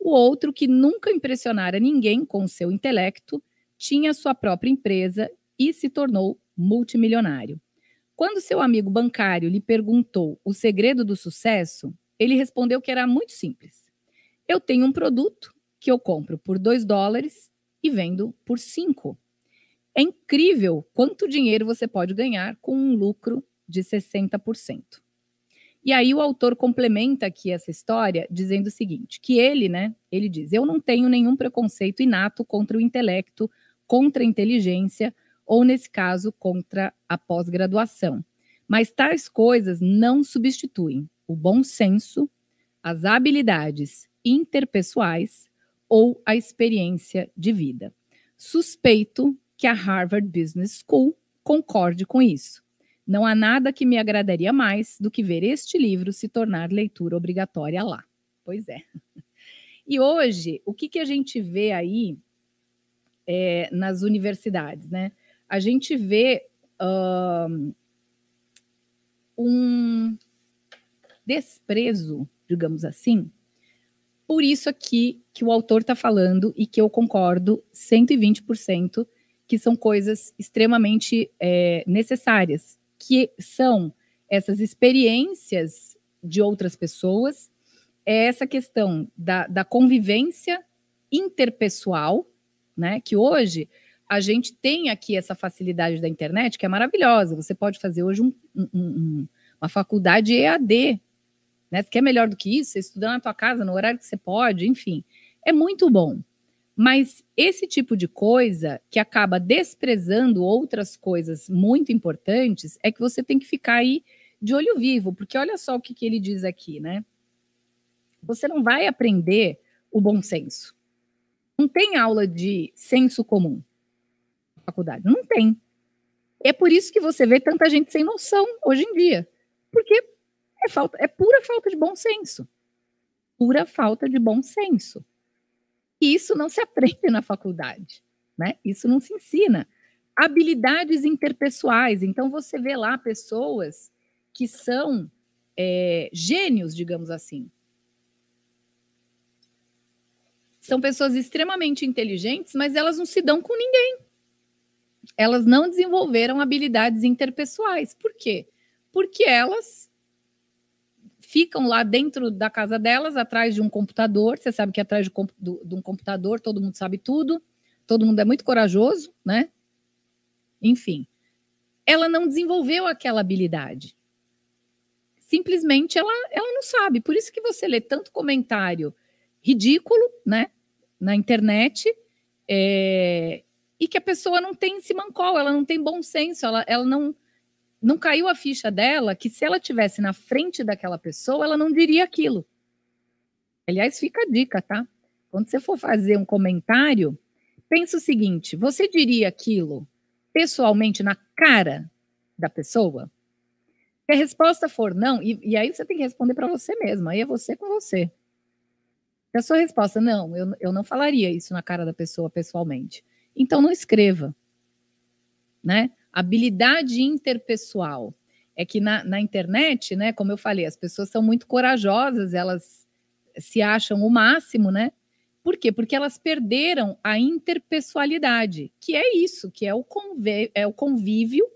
O outro, que nunca impressionara ninguém com seu intelecto, tinha sua própria empresa e se tornou multimilionário. Quando seu amigo bancário lhe perguntou o segredo do sucesso, ele respondeu que era muito simples. Eu tenho um produto que eu compro por 2 dólares e vendo por 5. É incrível quanto dinheiro você pode ganhar com um lucro de 60%. E aí o autor complementa aqui essa história dizendo o seguinte, que ele, né, ele diz: "Eu não tenho nenhum preconceito inato contra o intelecto contra a inteligência ou, nesse caso, contra a pós-graduação. Mas tais coisas não substituem o bom senso, as habilidades interpessoais ou a experiência de vida. Suspeito que a Harvard Business School concorde com isso. Não há nada que me agradaria mais do que ver este livro se tornar leitura obrigatória lá. Pois é. E hoje, o que, que a gente vê aí é, nas universidades, né? A gente vê um, um desprezo, digamos assim, por isso aqui que o autor está falando e que eu concordo 120% que são coisas extremamente é, necessárias, que são essas experiências de outras pessoas, é essa questão da, da convivência interpessoal, né? Que hoje a gente tem aqui essa facilidade da internet que é maravilhosa. Você pode fazer hoje um, um, um, uma faculdade EAD, né? é melhor do que isso, você estuda na tua casa, no horário que você pode, enfim. É muito bom. Mas esse tipo de coisa que acaba desprezando outras coisas muito importantes é que você tem que ficar aí de olho vivo, porque olha só o que, que ele diz aqui, né? Você não vai aprender o bom senso. Não tem aula de senso comum na faculdade. Não tem. É por isso que você vê tanta gente sem noção hoje em dia. Porque é, falta, é pura falta de bom senso. Pura falta de bom senso. E isso não se aprende na faculdade. Né? Isso não se ensina. Habilidades interpessoais. Então, você vê lá pessoas que são é, gênios, digamos assim, São pessoas extremamente inteligentes, mas elas não se dão com ninguém. Elas não desenvolveram habilidades interpessoais. Por quê? Porque elas ficam lá dentro da casa delas, atrás de um computador. Você sabe que atrás de, do, de um computador todo mundo sabe tudo, todo mundo é muito corajoso, né? Enfim, ela não desenvolveu aquela habilidade. Simplesmente ela, ela não sabe. Por isso que você lê tanto comentário ridículo, né? na internet é, e que a pessoa não tem esse mancol, ela não tem bom senso, ela, ela não, não caiu a ficha dela que se ela tivesse na frente daquela pessoa, ela não diria aquilo. Aliás, fica a dica, tá? Quando você for fazer um comentário, pensa o seguinte: você diria aquilo pessoalmente na cara da pessoa? Se a resposta for não, e, e aí você tem que responder para você mesma, aí é você com você a sua resposta, não, eu, eu não falaria isso na cara da pessoa pessoalmente. Então não escreva. Né? Habilidade interpessoal. É que na, na internet, né, como eu falei, as pessoas são muito corajosas, elas se acham o máximo, né? Por quê? Porque elas perderam a interpessoalidade, que é isso, que é o, convívio, é o convívio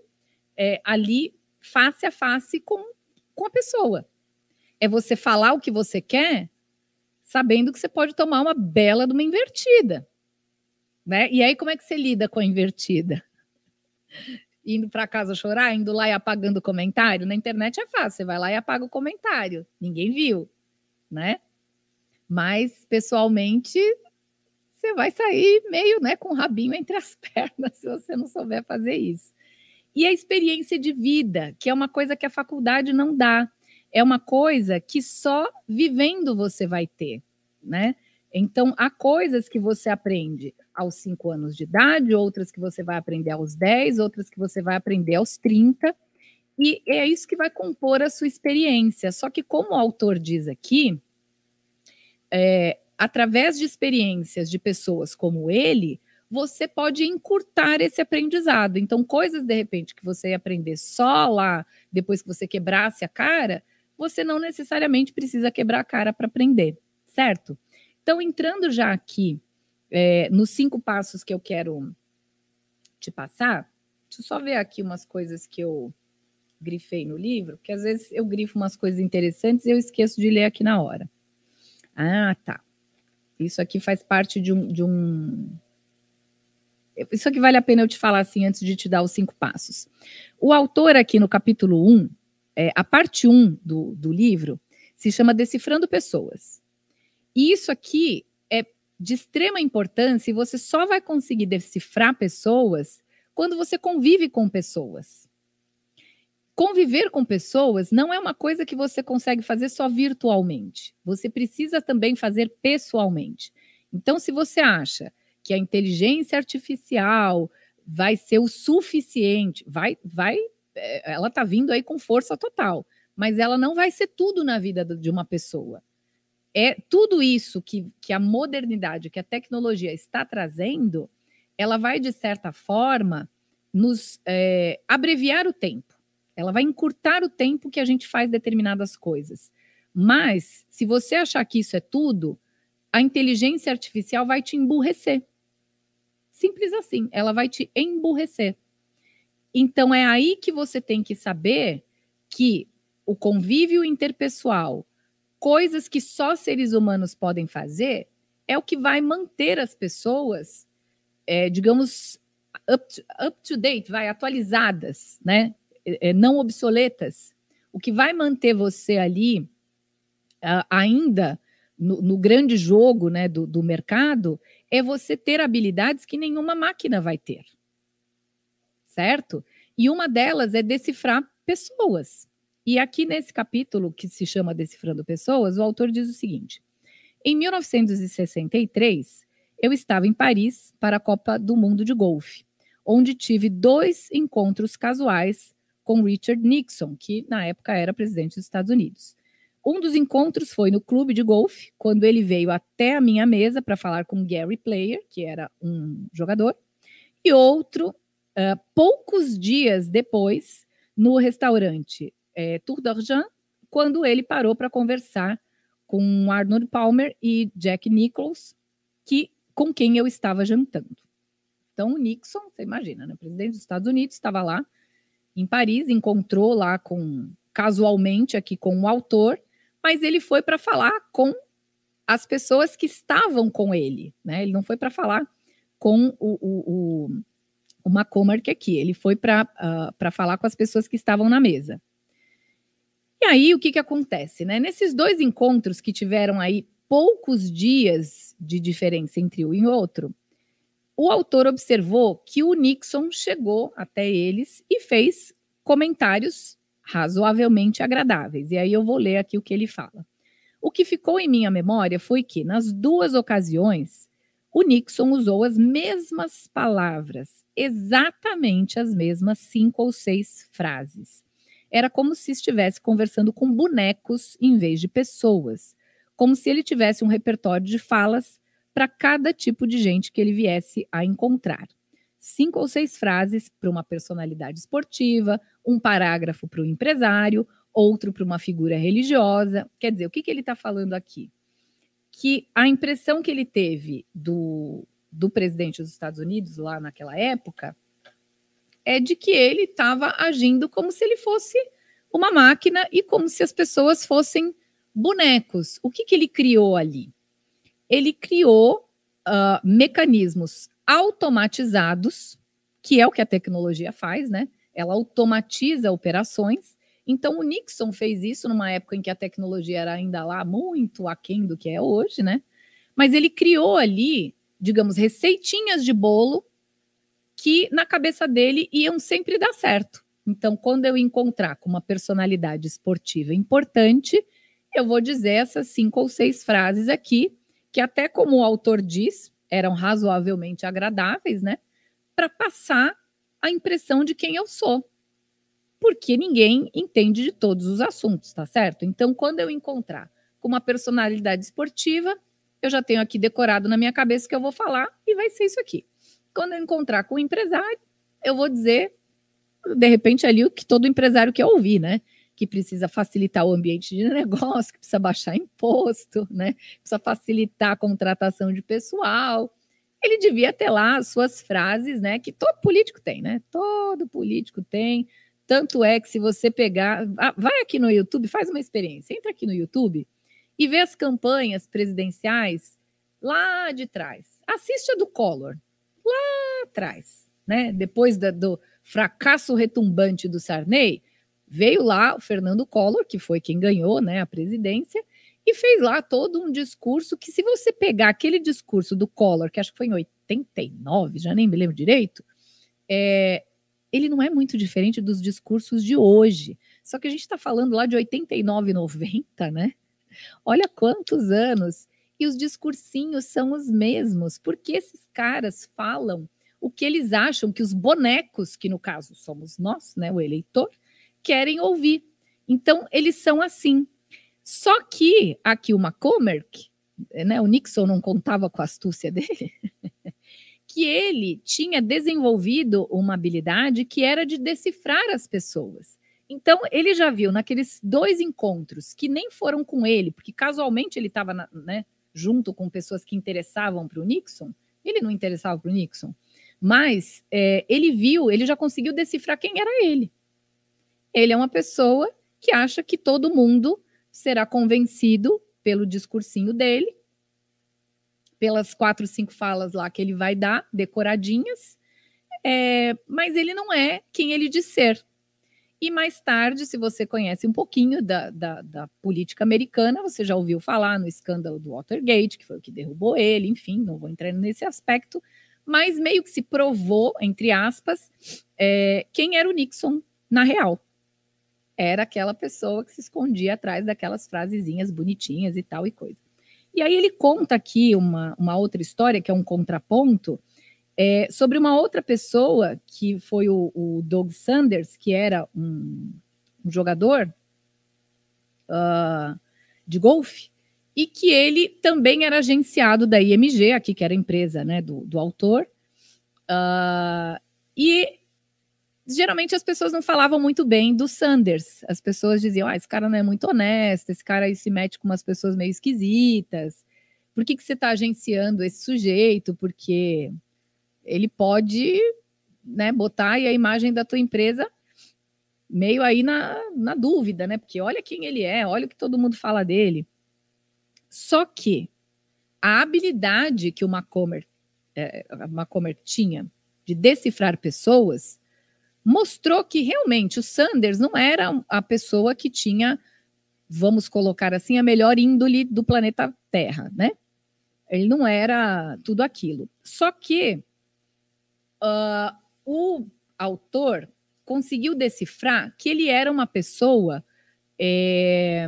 é, ali face a face com, com a pessoa. É você falar o que você quer sabendo que você pode tomar uma bela de uma invertida. Né? E aí, como é que você lida com a invertida? Indo para casa chorar, indo lá e apagando o comentário? Na internet é fácil, você vai lá e apaga o comentário. Ninguém viu, né? Mas, pessoalmente, você vai sair meio né, com o rabinho entre as pernas se você não souber fazer isso. E a experiência de vida, que é uma coisa que a faculdade não dá é uma coisa que só vivendo você vai ter, né? Então, há coisas que você aprende aos 5 anos de idade, outras que você vai aprender aos 10, outras que você vai aprender aos 30, e é isso que vai compor a sua experiência. Só que, como o autor diz aqui, é, através de experiências de pessoas como ele, você pode encurtar esse aprendizado. Então, coisas de repente que você ia aprender só lá depois que você quebrasse a cara, você não necessariamente precisa quebrar a cara para aprender, certo? Então, entrando já aqui é, nos cinco passos que eu quero te passar, deixa eu só ver aqui umas coisas que eu grifei no livro, que às vezes eu grifo umas coisas interessantes e eu esqueço de ler aqui na hora. Ah, tá. Isso aqui faz parte de um, de um isso aqui vale a pena eu te falar assim antes de te dar os cinco passos. O autor aqui no capítulo 1, um, é, a parte 1 um do, do livro se chama Decifrando Pessoas. E isso aqui é de extrema importância e você só vai conseguir decifrar pessoas quando você convive com pessoas. Conviver com pessoas não é uma coisa que você consegue fazer só virtualmente. Você precisa também fazer pessoalmente. Então, se você acha que a inteligência artificial vai ser o suficiente, vai, vai é, ela está vindo aí com força total, mas ela não vai ser tudo na vida de uma pessoa. É tudo isso que, que a modernidade, que a tecnologia está trazendo, ela vai, de certa forma, nos é, abreviar o tempo. Ela vai encurtar o tempo que a gente faz determinadas coisas. Mas, se você achar que isso é tudo, a inteligência artificial vai te emburrecer. Simples assim, ela vai te emburrecer. Então é aí que você tem que saber que o convívio interpessoal, coisas que só seres humanos podem fazer, é o que vai manter as pessoas, é, digamos, up to, up to, date, vai atualizadas, né? É, é não obsoletas. O que vai manter você ali uh, ainda no, no, grande jogo né, do, do mercado é você ter habilidades que nenhuma máquina vai ter certo? E uma delas é decifrar pessoas. E aqui nesse capítulo, que se chama Decifrando Pessoas, o autor diz o seguinte: Em 1963, eu estava em Paris para a Copa do Mundo de Golfe, onde tive dois encontros casuais com Richard Nixon, que na época era presidente dos Estados Unidos. Um dos encontros foi no clube de golfe, quando ele veio até a minha mesa para falar com Gary Player, que era um jogador, e outro Uh, poucos dias depois, no restaurante é, Tour d'Argent, quando ele parou para conversar com Arnold Palmer e Jack Nichols, que, com quem eu estava jantando. Então, o Nixon, você imagina, né? O presidente dos Estados Unidos estava lá em Paris, encontrou lá com casualmente aqui com o autor, mas ele foi para falar com as pessoas que estavam com ele, né? Ele não foi para falar com o, o, o o McCormack aqui. Ele foi para uh, ah, falar com as pessoas que estavam na mesa. E aí, o que, que acontece? Né? Nesses dois encontros que tiveram aí poucos dias de diferença entre um e outro, o autor observou que o Nixon chegou até eles e fez comentários razoavelmente agradáveis. E aí eu vou ler aqui o que ele fala. O que ficou em minha memória foi que, nas duas ocasiões, o Nixon usou as mesmas palavras exatamente as mesmas cinco ou seis frases. Era como se estivesse conversando com bonecos em vez de pessoas, como se ele tivesse um repertório de falas para cada tipo de gente que ele viesse a encontrar. Cinco ou seis frases para uma personalidade esportiva, um parágrafo para o empresário, outro para uma figura religiosa. Quer dizer, o que, que ele está falando aqui? Que a impressão que ele teve do do presidente dos Estados Unidos lá naquela época é de que ele estava agindo como se ele fosse uma máquina e como se as pessoas fossem bonecos. O que, que ele criou ali? Ele criou uh, mecanismos automatizados, que é o que a tecnologia faz, né? Ela automatiza operações. Então, o Nixon fez isso numa época em que a tecnologia era ainda lá muito aquém do que é hoje, né? Mas ele criou ali digamos, receitinhas de bolo que na cabeça dele iam sempre dar certo. Então, quando eu encontrar com uma personalidade esportiva importante, eu vou dizer essas cinco ou seis frases aqui, que até como o autor diz, eram razoavelmente agradáveis, né? Para passar a impressão de quem eu sou. Porque ninguém entende de todos os assuntos, tá certo? Então, quando eu encontrar com uma personalidade esportiva, eu já tenho aqui decorado na minha cabeça que eu vou falar e vai ser isso aqui. Quando eu encontrar com o empresário, eu vou dizer, de repente, ali o que todo empresário quer ouvir, né? Que precisa facilitar o ambiente de negócio, que precisa baixar imposto, né? Precisa facilitar a contratação de pessoal. Ele devia ter lá as suas frases, né? Que todo político tem, né? Todo político tem. Tanto é que se você pegar. Ah, vai aqui no YouTube, faz uma experiência. Entra aqui no YouTube e vê as campanhas presidenciais lá de trás. Assiste a do Collor, lá atrás, né? Depois da, do fracasso retumbante do Sarney, veio lá o Fernando Collor, que foi quem ganhou né, a presidência, e fez lá todo um discurso que, se você pegar aquele discurso do Collor, que acho que foi em 89, já nem me lembro direito, é, ele não é muito diferente dos discursos de hoje. Só que a gente está falando lá de 89, 90, né? Olha quantos anos! E os discursinhos são os mesmos, porque esses caras falam o que eles acham que os bonecos, que no caso somos nós, né, o eleitor, querem ouvir. Então, eles são assim. Só que aqui uma Comerc, né, o Nixon não contava com a astúcia dele, que ele tinha desenvolvido uma habilidade que era de decifrar as pessoas. Então, ele já viu naqueles dois encontros que nem foram com ele, porque casualmente ele estava né, junto com pessoas que interessavam para o Nixon, ele não interessava para o Nixon, mas é, ele viu, ele já conseguiu decifrar quem era ele. Ele é uma pessoa que acha que todo mundo será convencido pelo discursinho dele, pelas quatro, cinco falas lá que ele vai dar, decoradinhas, é, mas ele não é quem ele diz ser. E mais tarde, se você conhece um pouquinho da, da, da, política americana, você já ouviu falar no escândalo do Watergate, que foi o que derrubou ele, enfim, não vou entrar nesse aspecto, mas meio que se provou, entre aspas, é, quem era o Nixon na real. Era aquela pessoa que se escondia atrás daquelas frasezinhas bonitinhas e tal e coisa. E aí ele conta aqui uma, uma outra história, que é um contraponto, é, sobre uma outra pessoa, que foi o, o Doug Sanders, que era um, um jogador uh, de golfe, e que ele também era agenciado da IMG, aqui que era a empresa né, do, do autor. Uh, e geralmente as pessoas não falavam muito bem do Sanders. As pessoas diziam: ah, esse cara não é muito honesto, esse cara aí se mete com umas pessoas meio esquisitas. Por que, que você está agenciando esse sujeito? Porque ele pode né, botar aí a imagem da tua empresa meio aí na, na dúvida, né? Porque olha quem ele é, olha o que todo mundo fala dele. Só que a habilidade que o Macomer, é, Macomer tinha de decifrar pessoas mostrou que realmente o Sanders não era a pessoa que tinha, vamos colocar assim, a melhor índole do planeta Terra, né? Ele não era tudo aquilo. Só que uh, o autor conseguiu decifrar que ele era uma pessoa, é,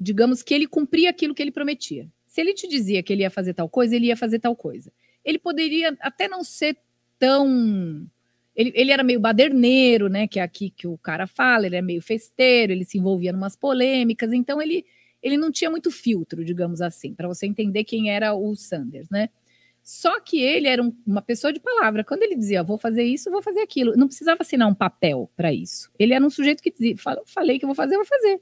digamos que ele cumpria aquilo que ele prometia. Se ele te dizia que ele ia fazer tal coisa, ele ia fazer tal coisa. Ele poderia até não ser tão. Ele, ele era meio baderneiro, né? Que é aqui que o cara fala, ele é meio festeiro, ele se envolvia em umas polêmicas, então ele, ele não tinha muito filtro, digamos assim, para você entender quem era o Sanders, né? Só que ele era um, uma pessoa de palavra. Quando ele dizia, vou fazer isso, vou fazer aquilo, não precisava assinar um papel para isso. Ele era um sujeito que dizia, falei que vou fazer, vou fazer.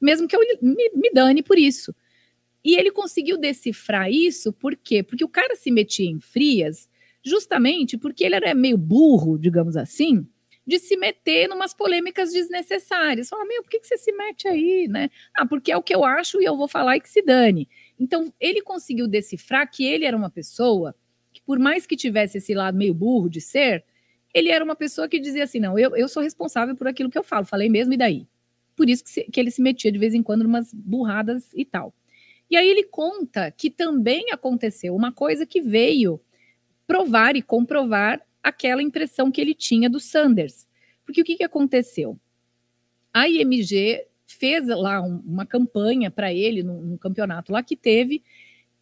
Mesmo que eu me, me dane por isso. E ele conseguiu decifrar isso, por quê? Porque o cara se metia em frias justamente porque ele era meio burro, digamos assim, de se meter em umas polêmicas desnecessárias. Fala, meu, por que, que você se mete aí, né? Ah, porque é o que eu acho e eu vou falar e que se dane. Então, ele conseguiu decifrar que ele era uma pessoa que, por mais que tivesse esse lado meio burro de ser, ele era uma pessoa que dizia assim: não, eu, eu sou responsável por aquilo que eu falo, falei mesmo, e daí? Por isso que, se, que ele se metia de vez em quando em umas burradas e tal. E aí ele conta que também aconteceu uma coisa que veio provar e comprovar aquela impressão que ele tinha do Sanders. Porque o que, que aconteceu? A IMG fez lá um, uma campanha para ele num, num, campeonato lá que teve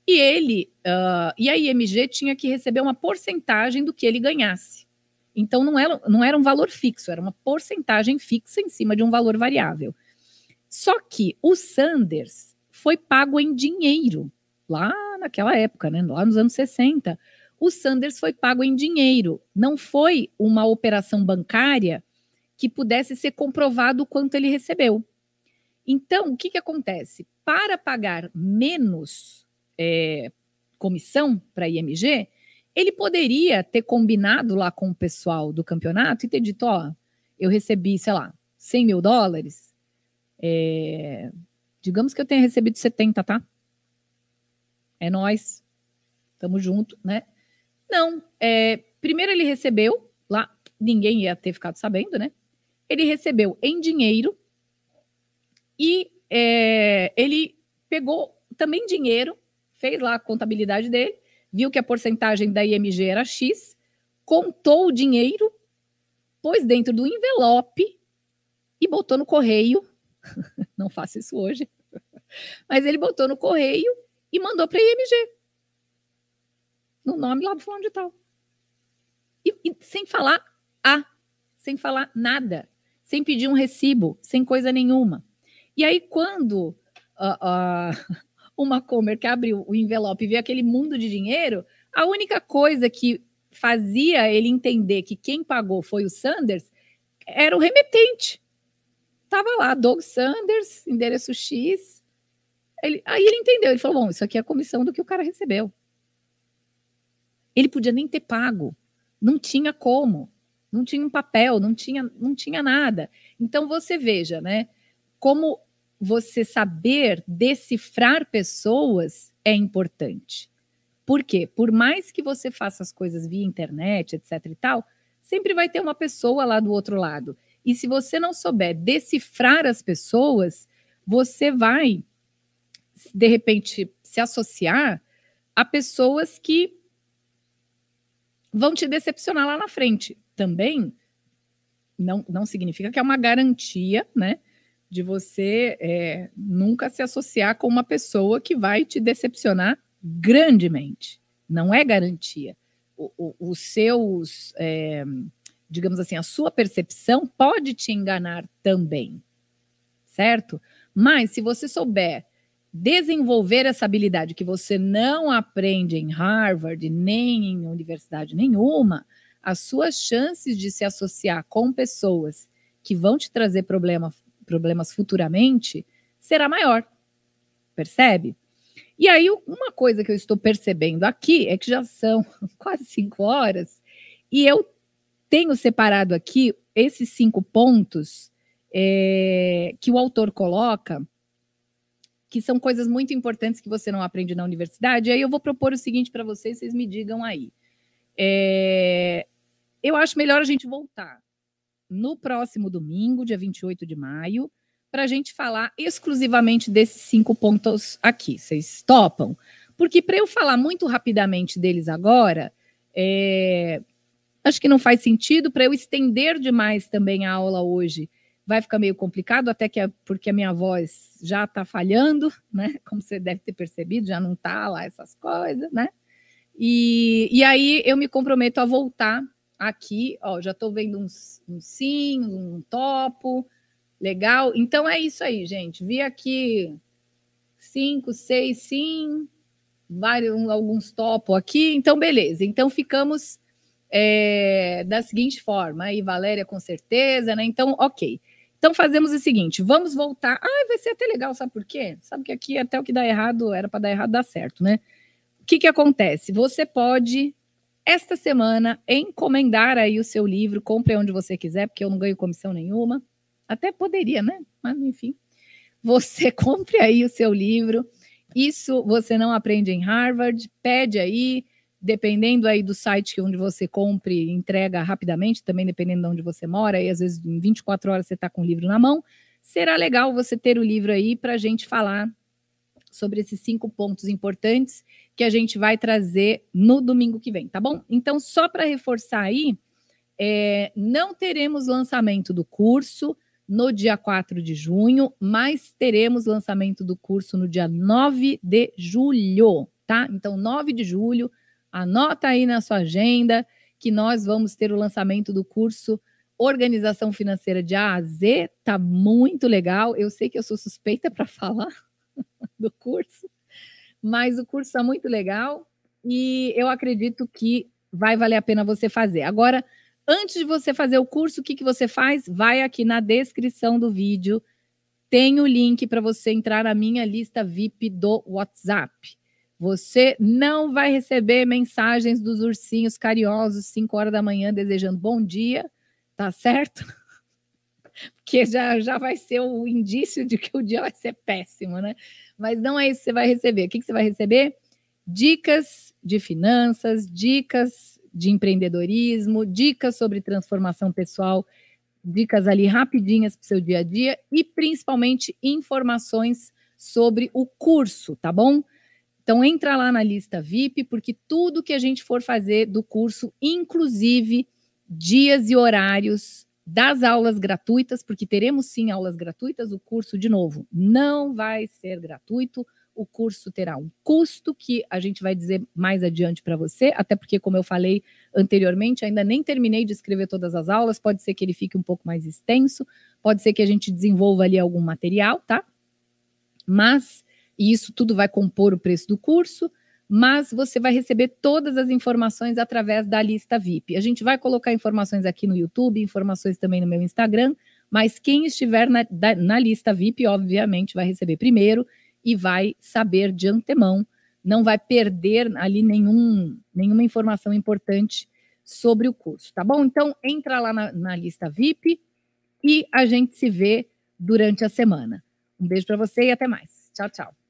e ele uh, e a IMG tinha que receber uma porcentagem do que ele ganhasse. Então não era, não era um valor fixo, era uma porcentagem fixa em cima de um valor variável. Só que o Sanders foi pago em dinheiro lá naquela época, né? Lá nos anos 60, o Sanders foi pago em dinheiro. Não foi uma operação bancária que pudesse ser comprovado o quanto ele recebeu. Então, o que, que acontece? Para pagar menos é, comissão para a IMG, ele poderia ter combinado lá com o pessoal do campeonato e ter dito: ó, eu recebi, sei lá, 100 mil dólares. É, digamos que eu tenha recebido 70, tá? É nós, tamo junto, né? Não, é, primeiro ele recebeu lá, ninguém ia ter ficado sabendo, né? Ele recebeu em dinheiro e é, ele pegou também dinheiro, fez lá a contabilidade dele, viu que a porcentagem da IMG era X, contou o dinheiro, pôs dentro do envelope e botou no correio. Não faço isso hoje. Mas ele botou no correio e mandou para a IMG. No nome lá do fulano de tal. E, e, sem falar a, sem falar nada, sem pedir um recibo, sem coisa nenhuma. E aí, quando uh, uh, uma comer que abriu o envelope e vê aquele mundo de dinheiro, a única coisa que fazia ele entender que quem pagou foi o Sanders era o remetente. Tava lá, Doug Sanders, endereço X. Ele, aí ele entendeu, ele falou: bom, isso aqui é a comissão do que o cara recebeu. Ele podia nem ter pago, não tinha como, não tinha um papel, não tinha, não tinha nada. Então você veja, né? como você saber decifrar pessoas é importante. Por quê? Por mais que você faça as coisas via internet, etc e tal, sempre vai ter uma pessoa lá do outro lado. E se você não souber decifrar as pessoas, você vai, de repente, se associar a pessoas que vão te decepcionar lá na frente. Também não, não significa que é uma garantia, né? de você é, nunca se associar com uma pessoa que vai te decepcionar grandemente. Não é garantia. O, os seus, é, digamos assim, a sua percepção pode te enganar também, certo? Mas se você souber desenvolver essa habilidade que você não aprende em Harvard, nem em universidade nenhuma, as suas chances de se associar com pessoas que vão te trazer problema problemas futuramente será maior. Percebe? E aí, uma coisa que eu estou percebendo aqui é que já são quase cinco horas e eu tenho separado aqui esses cinco pontos é, que o autor coloca, que são coisas muito importantes que você não aprende na universidade. E aí eu vou propor o seguinte para vocês, vocês me digam aí. É, eu acho melhor a gente voltar no próximo domingo, dia 28 de maio, para a gente falar exclusivamente desses cinco pontos aqui. Vocês topam? Porque para eu falar muito rapidamente deles agora, é... acho que não faz sentido para eu estender demais também a aula hoje. Vai ficar meio complicado, até que é porque a minha voz já está falhando, né? Como você deve ter percebido, já não está lá essas coisas, né? E, e aí eu me comprometo a voltar Aqui, ó, já estou vendo um, um sim, um topo. Legal? Então é isso aí, gente. Vi aqui cinco, seis sim, vários, alguns topo aqui. Então, beleza. Então ficamos é, da seguinte forma. Aí, Valéria, com certeza, né? Então, ok. Então fazemos o seguinte: vamos voltar. Ah, vai ser até legal, sabe por quê? Sabe que aqui até o que dá errado era para dar errado, dá certo, né? O que, que acontece? Você pode esta semana encomendar aí o seu livro, compre onde você quiser, porque eu não ganho comissão nenhuma. Até poderia, né? Mas enfim. Você compre aí o seu livro. Isso você não aprende em Harvard, pede aí, dependendo aí do site onde você compre, entrega rapidamente, também dependendo de onde você mora, e às vezes em 24 horas você está com o livro na mão. Será legal você ter o livro aí para a gente falar sobre esses cinco pontos importantes que a gente vai trazer no domingo que vem, tá bom? Então, só para reforçar aí, é, não teremos lançamento do curso no dia 4 de junho, mas teremos lançamento do curso no dia 9 de julho, tá? Então, 9 de julho, anota aí na sua agenda que nós vamos ter o lançamento do curso Organização Financeira de A a Z, tá muito legal. Eu sei que eu sou suspeita para falar do curso, mas o curso está muito legal e eu acredito que vai valer a pena você fazer. Agora, antes de você fazer o curso, o que, que você faz? Vai aqui na descrição do vídeo, tem o link para você entrar na minha lista VIP do WhatsApp. Você não vai receber mensagens dos ursinhos carinhosos 5 horas da manhã desejando bom dia, tá certo? Porque já, já vai ser o indício de que o dia vai ser péssimo, né? Mas não é isso que você vai receber. O que, que você vai receber? Dicas de finanças, dicas de empreendedorismo, dicas sobre transformação pessoal, dicas ali rapidinhas para o seu dia a dia e principalmente informações sobre o curso, tá bom? Então entra lá na lista VIP, porque tudo que a gente for fazer do curso, inclusive dias e horários das aulas gratuitas, porque teremos sim aulas gratuitas, o curso, de novo, não vai ser gratuito. O curso terá um custo que a gente vai dizer mais adiante para você, até porque, como eu falei anteriormente, ainda nem terminei de escrever todas as aulas. Pode ser que ele fique um pouco mais extenso, pode ser que a gente desenvolva ali algum material, tá? Mas e isso tudo vai compor o preço do curso mas você vai receber todas as informações através da lista VIP. A gente vai colocar informações aqui no YouTube, informações também no meu Instagram, mas quem estiver na, da, na lista VIP, obviamente, vai receber primeiro e vai saber de antemão, não vai perder ali nenhum, nenhuma informação importante sobre o curso, tá bom? Então, entra lá na, na lista VIP e a gente se vê durante a semana. Um beijo para você e até mais. Tchau, tchau.